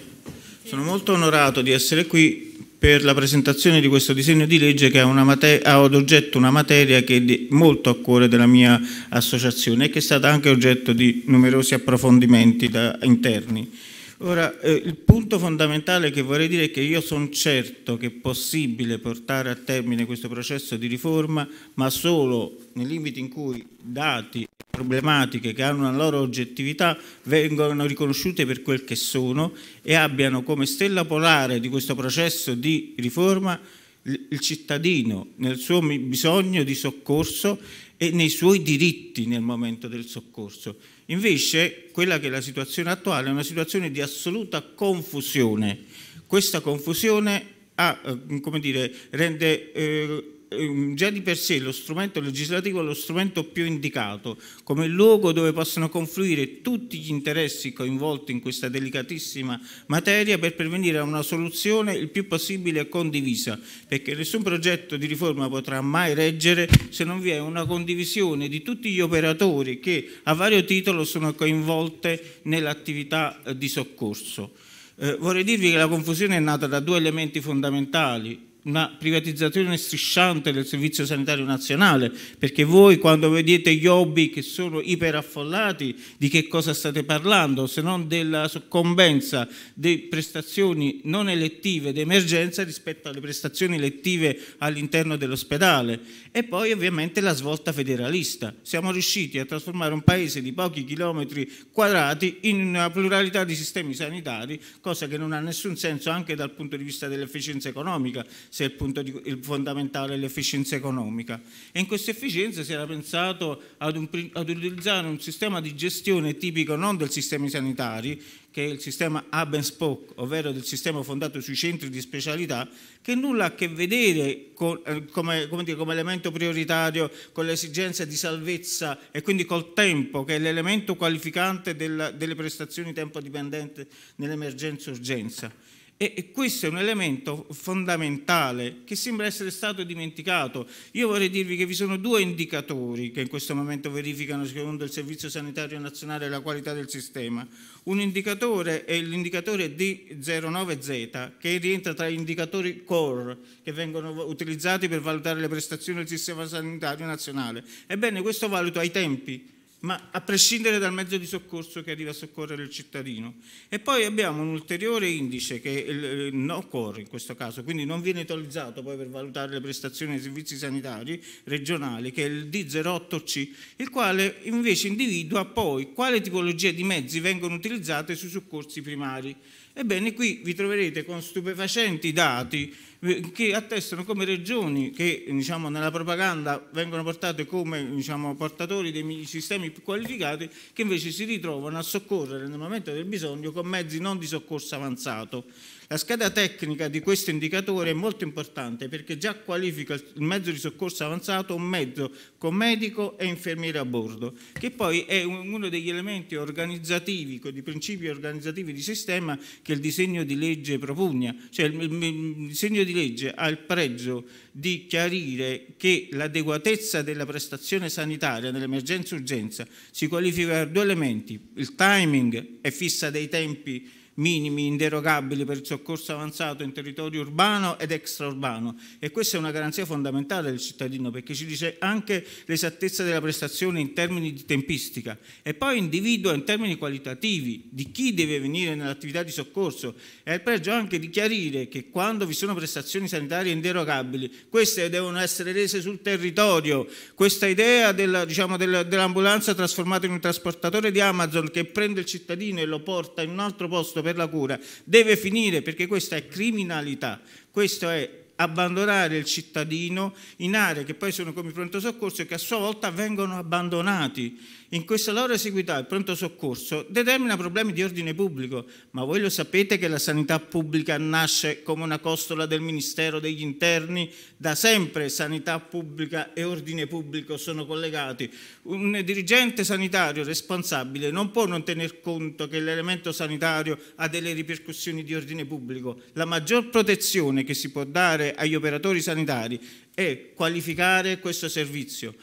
Sono molto onorato di essere qui per la presentazione di questo disegno di legge che ha, ha ad oggetto una materia che è molto a cuore della mia associazione e che è stata anche oggetto di numerosi approfondimenti interni. Ora, eh, il punto fondamentale che vorrei dire è che io sono certo che è possibile portare a termine questo processo di riforma, ma solo nei limiti in cui dati e problematiche che hanno una loro oggettività vengono riconosciute per quel che sono e abbiano come stella polare di questo processo di riforma il cittadino nel suo bisogno di soccorso e nei suoi diritti nel momento del soccorso. Invece quella che è la situazione attuale è una situazione di assoluta confusione. Questa confusione ha, eh, dire, rende eh, Ehm, già di per sé lo strumento legislativo è lo strumento più indicato come luogo dove possono confluire tutti gli interessi coinvolti in questa delicatissima materia per pervenire a una soluzione il più possibile condivisa, perché nessun progetto di riforma potrà mai reggere se non vi è una condivisione di tutti gli operatori che a vario titolo sono coinvolte nell'attività eh, di soccorso. Eh, vorrei dirvi che la confusione è nata da due elementi fondamentali, una privatizzazione strisciante del Servizio Sanitario Nazionale, perché voi quando vedete gli hobby che sono iperaffollati, di che cosa state parlando, se non della soccombenza di prestazioni non elettive d'emergenza rispetto alle prestazioni elettive all'interno dell'ospedale. E poi ovviamente la svolta federalista. Siamo riusciti a trasformare un paese di pochi chilometri quadrati in una pluralità di sistemi sanitari, cosa che non ha nessun senso anche dal punto di vista dell'efficienza economica se è il punto di, il fondamentale è l'efficienza economica. E in questa efficienza si era pensato ad, un, ad utilizzare un sistema di gestione tipico non del sistema sanitario, che è il sistema hub and spoke, ovvero del sistema fondato sui centri di specialità, che nulla ha a che vedere con, eh, come, come, dire, come, elemento prioritario con l'esigenza di salvezza e quindi col tempo, che è l'elemento qualificante della, delle prestazioni tempo dipendente nell'emergenza-urgenza. E questo è un elemento fondamentale che sembra essere stato dimenticato. Io vorrei dirvi che vi sono due indicatori che in questo momento verificano, secondo il Servizio Sanitario Nazionale, la qualità del sistema. Un indicatore è l'indicatore D09Z, che rientra tra gli indicatori core che vengono utilizzati per valutare le prestazioni del sistema sanitario nazionale. Ebbene, questo valuta i tempi ma a prescindere dal mezzo di soccorso che arriva a soccorrere il cittadino. E poi abbiamo un ulteriore indice che è eh, il no core in questo caso, quindi non viene utilizzato poi per valutare le prestazioni dei servizi sanitari regionali, che è il D08C, il quale invece individua poi quale tipologia di mezzi vengono utilizzate sui soccorsi primari. Ebbene, qui vi troverete con stupefacenti dati eh, che attestano come regioni che diciamo, nella propaganda vengono portate come diciamo, portatori dei sistemi più qualificati che invece si ritrovano a soccorrere nel momento del bisogno con mezzi non di soccorso avanzato. La scheda tecnica di questo indicatore è molto importante perché già qualifica il mezzo di soccorso avanzato un mezzo con medico e infermiere a bordo, che poi è uno degli elementi organizzativi, di principi organizzativi di sistema che il disegno di legge propugna. Cioè il disegno di legge ha il pregio di chiarire che l'adeguatezza della prestazione sanitaria nell'emergenza-urgenza si qualifica per due elementi, il timing è fissa dei tempi minimi inderogabili per il soccorso avanzato in territorio urbano ed extraurbano e questa è una garanzia fondamentale del cittadino perché ci dice anche l'esattezza della prestazione in termini di tempistica e poi individua in termini qualitativi di chi deve venire nell'attività di soccorso e ha il pregio anche di chiarire che quando vi sono prestazioni sanitarie inderogabili queste devono essere rese sul territorio questa idea della, diciamo, dell'ambulanza trasformata in un trasportatore di Amazon che prende il cittadino e lo porta in un altro posto per la cura deve finire perché questa è criminalità, questo è abbandonare il cittadino in aree che poi sono come pronto soccorso e che a sua volta vengono abbandonati in questa loro eseguità il pronto soccorso determina problemi di ordine pubblico, ma voi lo sapete che la sanità pubblica nasce come una costola del Ministero degli Interni, da sempre sanità pubblica e ordine pubblico sono collegati. Un dirigente sanitario responsabile non può non tener conto che l'elemento sanitario ha delle ripercussioni di ordine pubblico. La maggior protezione che si può dare agli operatori sanitari è qualificare questo servizio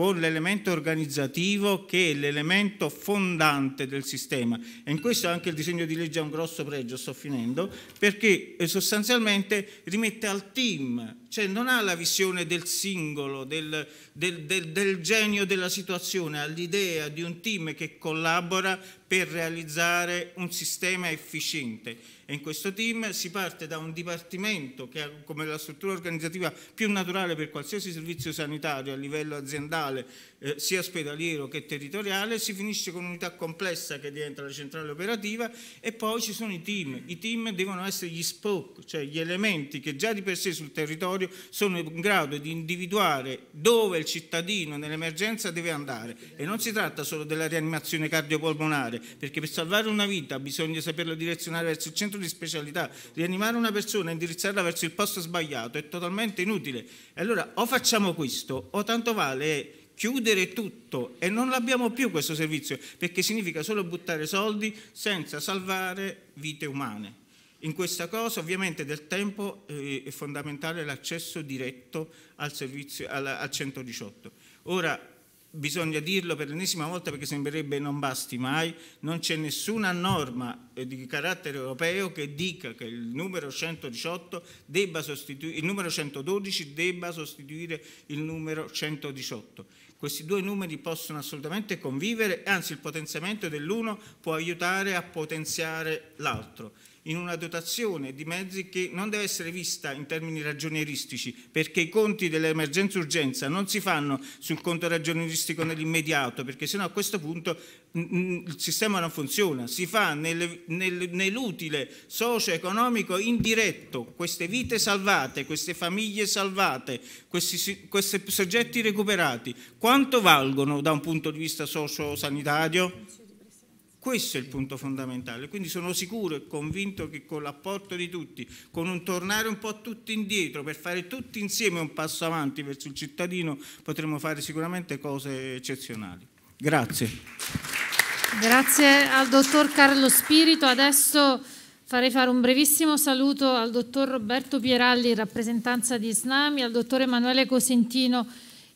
con l'elemento organizzativo che è l'elemento fondante del sistema. E in questo anche il disegno di legge ha un grosso pregio, sto finendo, perché eh, sostanzialmente rimette al team cioè non ha la visione del singolo, del, del, del, del genio della situazione, ha l'idea di un team che collabora per realizzare un sistema efficiente. E in questo team si parte da un dipartimento che ha come la struttura organizzativa più naturale per qualsiasi servizio sanitario a livello aziendale, eh, sia ospedaliero che territoriale, si finisce con un'unità complessa che diventa la centrale operativa e poi ci sono i team. I team devono essere gli spoke, cioè gli elementi che già di per sé sul territorio territorio sono in grado di individuare dove il cittadino nell'emergenza deve andare e non si tratta solo della rianimazione cardiopolmonare perché per salvare una vita bisogna saperlo direzionare verso il centro di specialità rianimare una persona e indirizzarla verso il posto sbagliato è totalmente inutile e allora o facciamo questo o tanto vale chiudere tutto e non l'abbiamo più questo servizio perché significa solo buttare soldi senza salvare vite umane. In questa cosa ovviamente del tempo eh, è fondamentale l'accesso diretto al, servizio, al, al 118. Ora bisogna dirlo per l'ennesima volta perché sembrerebbe non basti mai, non c'è nessuna norma eh, di carattere europeo che dica che il numero, 118 debba il numero 112 debba sostituire il numero 118. Questi due numeri possono assolutamente convivere, anzi il potenziamento dell'uno può aiutare a potenziare l'altro in una dotazione di mezzi che non deve essere vista in termini ragionieristici, perché i conti dell'emergenza-urgenza non si fanno sul conto ragionieristico nell'immediato, perché sennò a questo punto il sistema non funziona, si fa nel, nel, nell'utile socio-economico indiretto, queste vite salvate, queste famiglie salvate, questi, questi soggetti recuperati, quanto valgono da un punto di vista socio-sanitario? Questo è il punto fondamentale, quindi sono sicuro e convinto che con l'apporto di tutti, con un tornare un po' tutti indietro per fare tutti insieme un passo avanti verso il cittadino, potremo fare sicuramente cose eccezionali. Grazie. Grazie al dottor Carlo Spirito. Adesso farei fare un brevissimo saluto al dottor Roberto Pieralli in rappresentanza di Snami, al dottor Emanuele Cosentino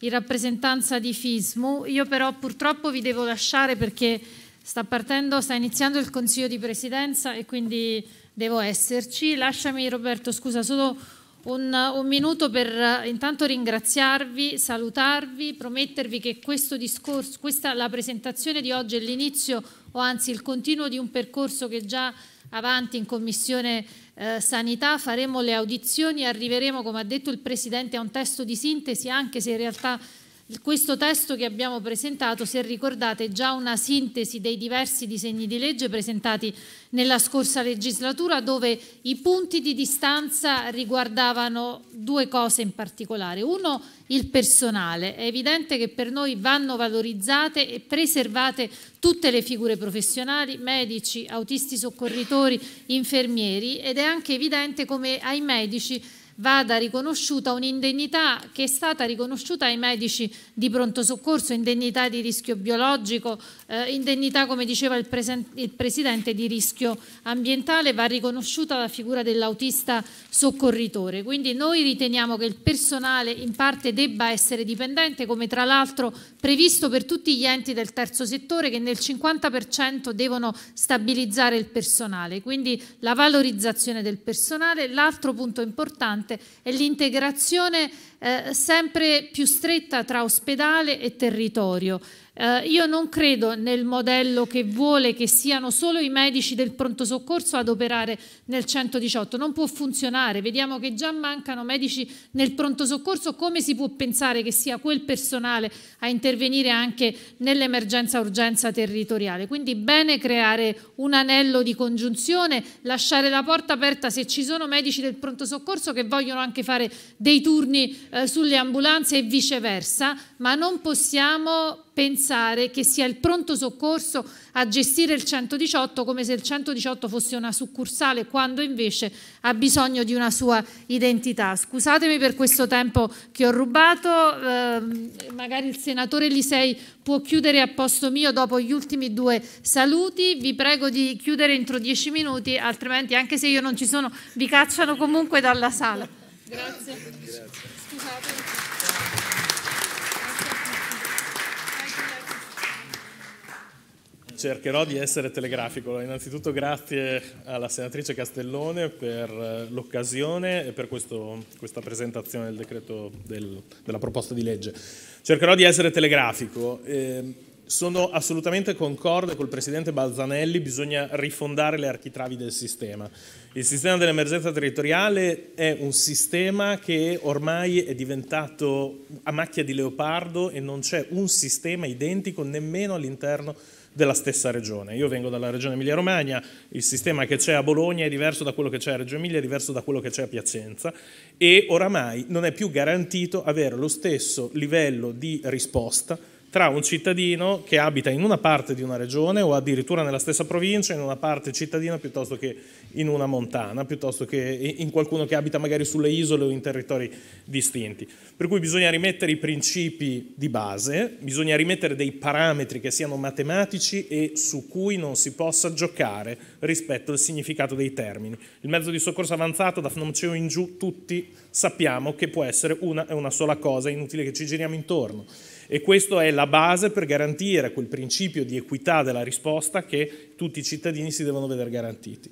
in rappresentanza di FISMU. Io però purtroppo vi devo lasciare perché Sta partendo, sta iniziando il Consiglio di Presidenza e quindi devo esserci. Lasciami Roberto, scusa, solo un, un minuto per eh, intanto ringraziarvi, salutarvi, promettervi che questo discorso, questa, la presentazione di oggi è l'inizio o anzi il continuo di un percorso che già avanti in Commissione eh, Sanità, faremo le audizioni arriveremo, come ha detto il Presidente, a un testo di sintesi, anche se in realtà questo testo che abbiamo presentato, se ricordate, è già una sintesi dei diversi disegni di legge presentati nella scorsa legislatura dove i punti di distanza riguardavano due cose in particolare. Uno, il personale. È evidente che per noi vanno valorizzate e preservate tutte le figure professionali, medici, autisti soccorritori, infermieri ed è anche evidente come ai medici vada riconosciuta un'indennità che è stata riconosciuta ai medici di pronto soccorso, indennità di rischio biologico, eh, indennità, come diceva il, il, Presidente, di rischio ambientale va riconosciuta la figura dell'autista soccorritore. Quindi noi riteniamo che il personale in parte debba essere dipendente, come tra l'altro previsto per tutti gli enti del terzo settore che nel 50% devono stabilizzare il personale. Quindi la valorizzazione del personale. L'altro punto importante è l'integrazione eh, sempre più stretta tra ospedale e territorio. Eh, io non credo nel modello che vuole che siano solo i medici del pronto soccorso ad operare nel 118, non può funzionare, vediamo che già mancano medici nel pronto soccorso, come si può pensare che sia quel personale a intervenire anche nell'emergenza urgenza territoriale? Quindi bene creare un anello di congiunzione, lasciare la porta aperta se ci sono medici del pronto soccorso che vogliono anche fare dei turni eh, sulle ambulanze e viceversa, ma non possiamo pensare che sia il pronto soccorso a gestire il 118 come se il 118 fosse una succursale quando invece ha bisogno di una sua identità. Scusatemi per questo tempo che ho rubato, eh, magari il senatore Lisei può chiudere a posto mio dopo gli ultimi due saluti, vi prego di chiudere entro dieci minuti, altrimenti anche se io non ci sono vi cacciano comunque dalla sala. Grazie. Grazie. Scusate. cercherò di essere telegrafico. Innanzitutto grazie alla senatrice Castellone per eh, l'occasione e per questo, questa presentazione del decreto del, della proposta di legge. Cercherò di essere telegrafico. Eh, sono assolutamente concorde col presidente Balzanelli, bisogna rifondare le architravi del sistema. Il sistema dell'emergenza territoriale è un sistema che ormai è diventato a macchia di leopardo e non c'è un sistema identico nemmeno all'interno di della stessa regione. Io vengo dalla regione Emilia-Romagna, il sistema che c'è a Bologna è diverso da quello che c'è a Reggio Emilia, è diverso da quello che c'è a Piacenza e oramai non è più garantito avere lo stesso livello di risposta tra un cittadino che abita in una parte di una regione o addirittura nella stessa provincia, in una parte cittadina piuttosto che in una montana, piuttosto che in qualcuno che abita magari sulle isole o in territori distinti. Per cui bisogna rimettere i principi di base, bisogna rimettere dei parametri che siano matematici e su cui non si possa giocare rispetto al significato dei termini. Il mezzo di soccorso avanzato da Fnomceo in giù tutti sappiamo che può essere una e una sola cosa, è inutile che ci giriamo intorno. E questa è la base per garantire quel principio di equità della risposta che tutti i cittadini si devono vedere garantiti.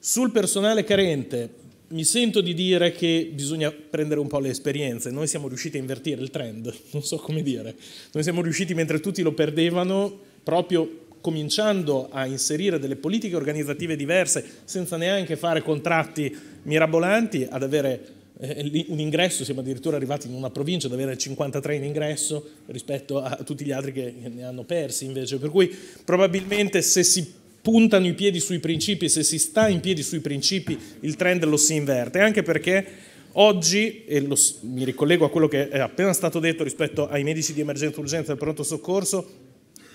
Sul personale carente mi sento di dire che bisogna prendere un po' le esperienze, noi siamo riusciti a invertire il trend, non so come dire, noi siamo riusciti mentre tutti lo perdevano proprio cominciando a inserire delle politiche organizzative diverse senza neanche fare contratti mirabolanti ad avere eh, eh, un ingresso, siamo addirittura arrivati in una provincia ad avere 53 in ingresso rispetto a tutti gli altri che ne hanno persi invece, per cui probabilmente se si puntano i piedi sui principi, se si sta in piedi sui principi, il trend lo si inverte, anche perché oggi, e lo, mi ricollego a quello che è appena stato detto rispetto ai medici di emergenza e urgenza del pronto soccorso,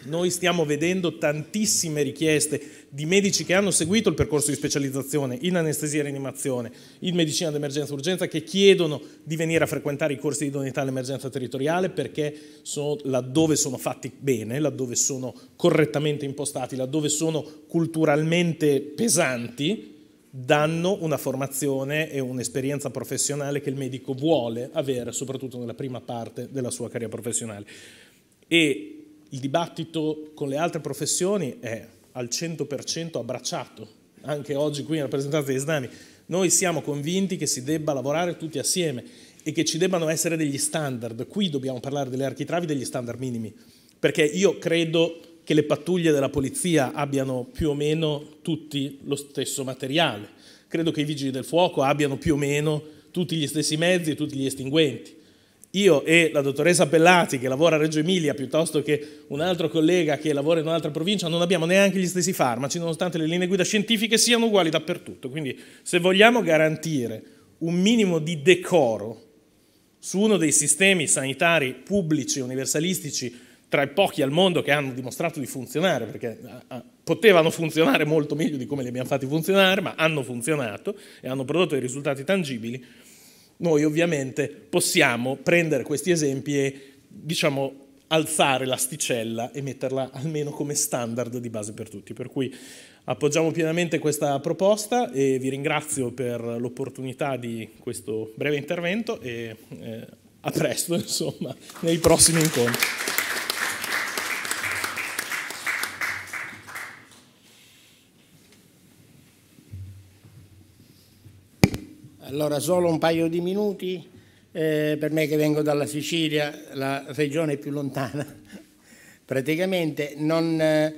noi stiamo vedendo tantissime richieste di medici che hanno seguito il percorso di specializzazione in anestesia e rianimazione, in medicina d'emergenza e urgenza, che chiedono di venire a frequentare i corsi di idoneità all'emergenza territoriale perché sono, laddove sono fatti bene, laddove sono correttamente impostati, laddove sono culturalmente pesanti, danno una formazione e un'esperienza professionale che il medico vuole avere, soprattutto nella prima parte della sua carriera professionale. E il dibattito con le altre professioni è al 100% abbracciato, anche oggi qui in rappresentanza degli islami. Noi siamo convinti che si debba lavorare tutti assieme e che ci debbano essere degli standard. Qui dobbiamo parlare delle architravi, degli standard minimi, perché io credo che le pattuglie della polizia abbiano più o meno tutti lo stesso materiale. Credo che i vigili del fuoco abbiano più o meno tutti gli stessi mezzi e tutti gli estinguenti io e la dottoressa Bellati che lavora a Reggio Emilia piuttosto che un altro collega che lavora in un'altra provincia non abbiamo neanche gli stessi farmaci nonostante le linee guida scientifiche siano uguali dappertutto. Quindi se vogliamo garantire un minimo di decoro su uno dei sistemi sanitari pubblici universalistici tra i pochi al mondo che hanno dimostrato di funzionare, perché ah, ah, potevano funzionare molto meglio di come li abbiamo fatti funzionare, ma hanno funzionato e hanno prodotto dei risultati tangibili, noi ovviamente possiamo prendere questi esempi e, diciamo, alzare l'asticella e metterla almeno come standard di base per tutti. Per cui appoggiamo pienamente questa proposta e vi ringrazio per l'opportunità di questo breve intervento e eh, a presto, insomma, nei prossimi incontri. Allora, solo un paio di minuti. Eh, per me che vengo dalla Sicilia, la regione più lontana, praticamente, non, eh,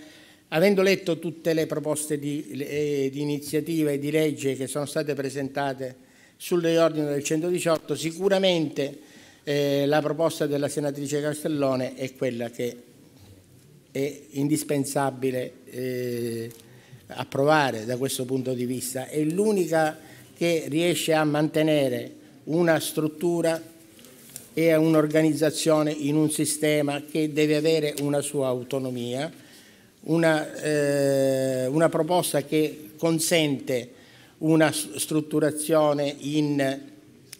avendo letto tutte le proposte di, eh, di iniziativa e di legge che sono state presentate sul riordino del 118, sicuramente eh, la proposta della senatrice Castellone è quella che è indispensabile eh, approvare da questo punto di vista. È l'unica che riesce a mantenere una struttura e un'organizzazione in un sistema che deve avere una sua autonomia, una, eh, una proposta che consente una strutturazione in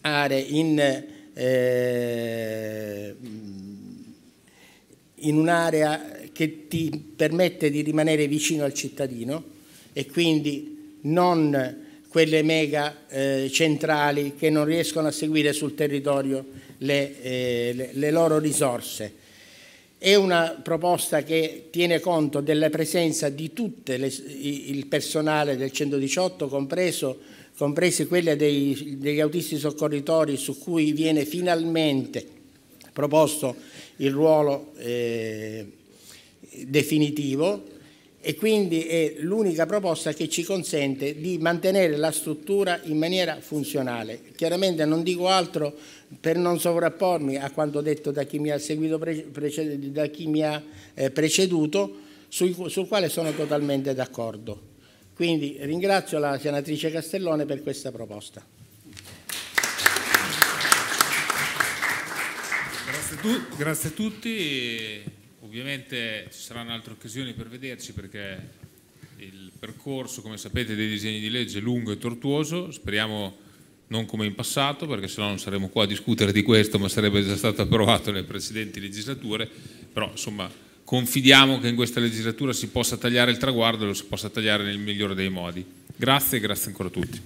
aree, in, eh, in un'area che ti permette di rimanere vicino al cittadino e quindi non quelle mega eh, centrali che non riescono a seguire sul territorio le, eh, le, le loro risorse. È una proposta che tiene conto della presenza di tutto il personale del 118, compreso, compresi quelli dei, degli autisti soccorritori, su cui viene finalmente proposto il ruolo eh, definitivo e quindi è l'unica proposta che ci consente di mantenere la struttura in maniera funzionale. Chiaramente non dico altro per non sovrappormi a quanto detto da chi mi ha, seguito, da chi mi ha eh, preceduto, sul quale sono totalmente d'accordo. Quindi ringrazio la senatrice Castellone per questa proposta. Grazie, a tutti. Ovviamente ci saranno altre occasioni per vederci perché il percorso, come sapete, dei disegni di legge è lungo e tortuoso, speriamo non come in passato, perché se no non saremmo qua a discutere di questo, ma sarebbe già stato approvato nelle precedenti legislature, però insomma confidiamo che in questa legislatura si possa tagliare il traguardo e lo si possa tagliare nel migliore dei modi. Grazie e grazie ancora a tutti.